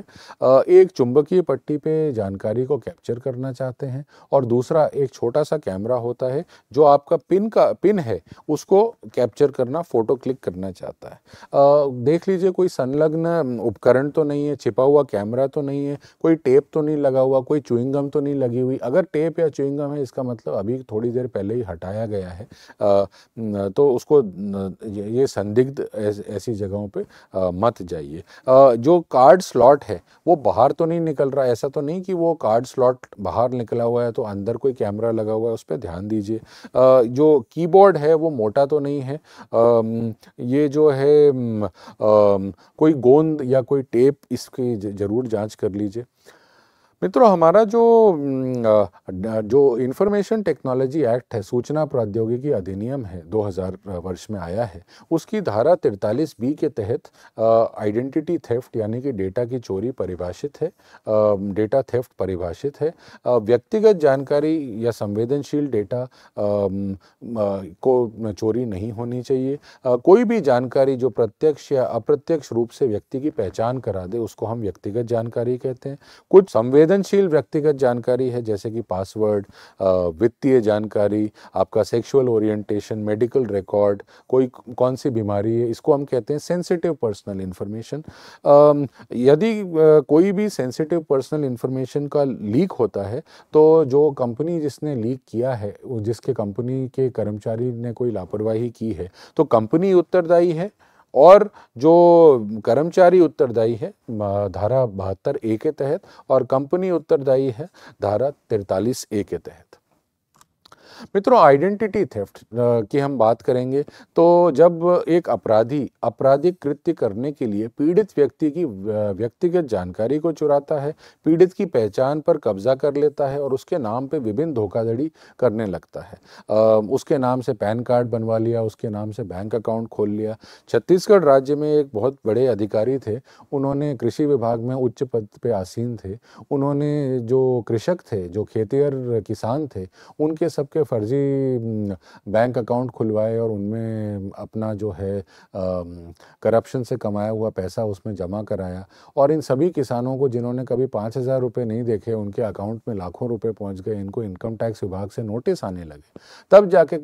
एक चुंबकीय पट्टी पे जानकारी को कैप्चर करना चाहते हैं और दूसरा एक छोटा सा कैमरा होता है जो आपका पिन का पिन है उसको कैप्चर करना फ़ोटो क्लिक करना चाहता है देख लीजिए कोई संलग्न उपकरण तो नहीं है छिपा हुआ कैमरा तो नहीं है कोई टेप तो नहीं लगा हुआ कोई चुइंगम तो नहीं लगी हुई अगर टेप या चुइंगम है इसका मतलब अभी थोड़ी देर पहले ही हटा बनाया गया है तो उसको ये संदिग्ध ऐसी जगहों पे मत जाइए जो कार्ड स्लॉट है वो बाहर तो नहीं निकल रहा ऐसा तो नहीं कि वो कार्ड स्लॉट बाहर निकला हुआ है तो अंदर कोई कैमरा लगा हुआ है उस पर ध्यान दीजिए जो कीबोर्ड है वो मोटा तो नहीं है ये जो है कोई गोंद या कोई टेप इसकी ज़रूर जांच कर लीजिए मित्रों हमारा जो जो इंफॉर्मेशन टेक्नोलॉजी एक्ट है सूचना प्रौद्योगिकी अधिनियम है 2000 वर्ष में आया है उसकी धारा 43 बी के तहत आइडेंटिटी थेफ्ट यानी कि डेटा की चोरी परिभाषित है डेटा थेफ्ट परिभाषित है व्यक्तिगत जानकारी या संवेदनशील डेटा को चोरी नहीं होनी चाहिए कोई भी जानकारी जो प्रत्यक्ष या अप्रत्यक्ष रूप से व्यक्ति की पहचान करा दे उसको हम व्यक्तिगत जानकारी कहते हैं कुछ संवेदन संवेदनशील व्यक्तिगत जानकारी है जैसे कि पासवर्ड वित्तीय जानकारी आपका सेक्सुअल ओरिएंटेशन मेडिकल रिकॉर्ड कोई कौन सी बीमारी है इसको हम कहते हैं सेंसिटिव पर्सनल इन्फॉर्मेशन यदि कोई भी सेंसिटिव पर्सनल इन्फॉर्मेशन का लीक होता है तो जो कंपनी जिसने लीक किया है जिसके कंपनी के कर्मचारी ने कोई लापरवाही की है तो कंपनी उत्तरदायी है और जो कर्मचारी उत्तरदायी है धारा बहत्तर ए के तहत और कंपनी उत्तरदायी है धारा तिरतालीस ए के तहत मित्रों आइडेंटिटी थेफ्ट की हम बात करेंगे तो जब एक अपराधी आपराधिक कृत्य करने के लिए पीड़ित व्यक्ति की व्यक्तिगत जानकारी को चुराता है पीड़ित की पहचान पर कब्जा कर लेता है और उसके नाम पर विभिन्न धोखाधड़ी करने लगता है उसके नाम से पैन कार्ड बनवा लिया उसके नाम से बैंक अकाउंट खोल लिया छत्तीसगढ़ राज्य में एक बहुत बड़े अधिकारी थे उन्होंने कृषि विभाग में उच्च पद पर आसीन थे उन्होंने जो कृषक थे जो खेतिहर किसान थे उनके सबके फर्जी बैंक अकाउंट खुलवाए और उनमें अपना जो है करप्शन से कमाया हुआ पैसा उसमें जमा कराया और इन सभी किसानों को जिन्होंने कभी पाँच हज़ार रुपये नहीं देखे उनके अकाउंट में लाखों रुपए पहुंच गए इनको इनकम टैक्स विभाग से नोटिस आने लगे तब जाके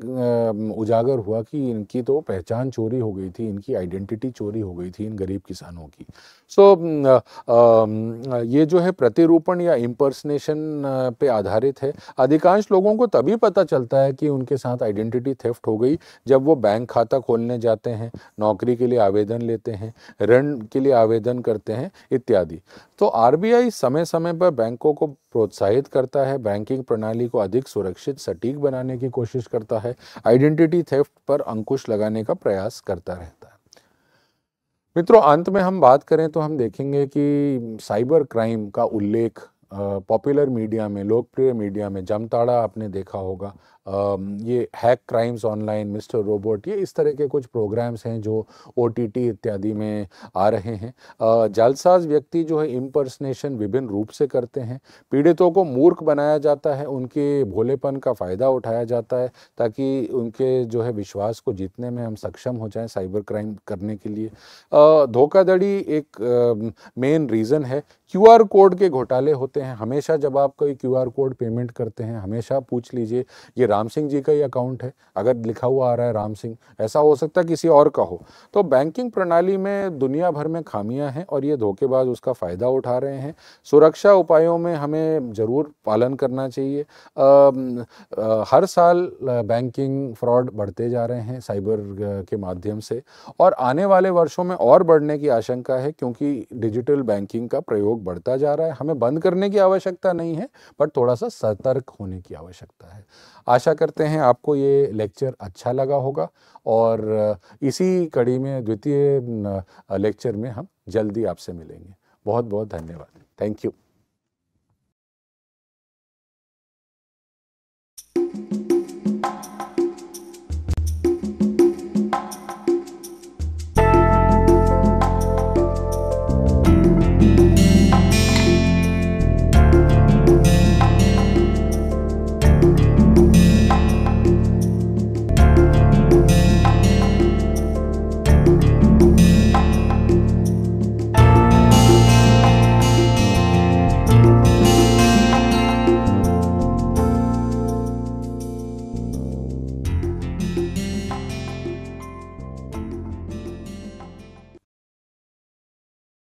उजागर हुआ कि इनकी तो पहचान चोरी हो गई थी इनकी आइडेंटिटी चोरी हो गई थी इन गरीब किसानों की सो so, ये जो है प्रतिरूपण या इम्पर्सनेशन पे आधारित है अधिकांश लोगों को तभी पता चलता है कि उनके साथ आइडेंटिटी थेफ्ट हो गई जब वो बैंक खाता खोलने जाते हैं नौकरी के लिए आवेदन लेते हैं ऋण के लिए आवेदन करते हैं इत्यादि तो आर समय समय पर बैंकों को प्रोत्साहित करता है बैंकिंग प्रणाली को अधिक सुरक्षित सटीक बनाने की कोशिश करता है आइडेंटिटी थेफ्ट पर अंकुश लगाने का प्रयास करता रहता है मित्रों अंत में हम बात करें तो हम देखेंगे कि साइबर क्राइम का उल्लेख पॉपुलर मीडिया में लोकप्रिय मीडिया में जमताड़ा आपने देखा होगा Um, ये hack crimes online Mister Robot ये इस तरह के कुछ प्रोग्राम्स हैं जो ओ इत्यादि में आ रहे हैं जालसाज व्यक्ति जो है इम्पर्सनेशन विभिन्न रूप से करते हैं पीड़ितों को मूर्ख बनाया जाता है उनके भोलेपन का फ़ायदा उठाया जाता है ताकि उनके जो है विश्वास को जीतने में हम सक्षम हो जाएं साइबर क्राइम करने के लिए धोखाधड़ी एक मेन रीज़न है क्यू कोड के घोटाले होते हैं हमेशा जब आप कोई क्यू कोड पेमेंट करते हैं हमेशा पूछ लीजिए ये राम सिंह जी का ही अकाउंट है अगर लिखा हुआ आ रहा है राम सिंह ऐसा हो सकता है किसी और का हो तो बैंकिंग प्रणाली में दुनिया भर में खामियां हैं और ये धोखेबाज उसका फ़ायदा उठा रहे हैं सुरक्षा उपायों में हमें ज़रूर पालन करना चाहिए आ, आ, हर साल बैंकिंग फ्रॉड बढ़ते जा रहे हैं साइबर के माध्यम से और आने वाले वर्षों में और बढ़ने की आशंका है क्योंकि डिजिटल बैंकिंग का प्रयोग बढ़ता जा रहा है हमें बंद करने की आवश्यकता नहीं है पर थोड़ा सा सतर्क होने की आवश्यकता है आशा करते हैं आपको ये लेक्चर अच्छा लगा होगा और इसी कड़ी में द्वितीय लेक्चर में हम जल्दी आपसे मिलेंगे बहुत बहुत धन्यवाद थैंक यू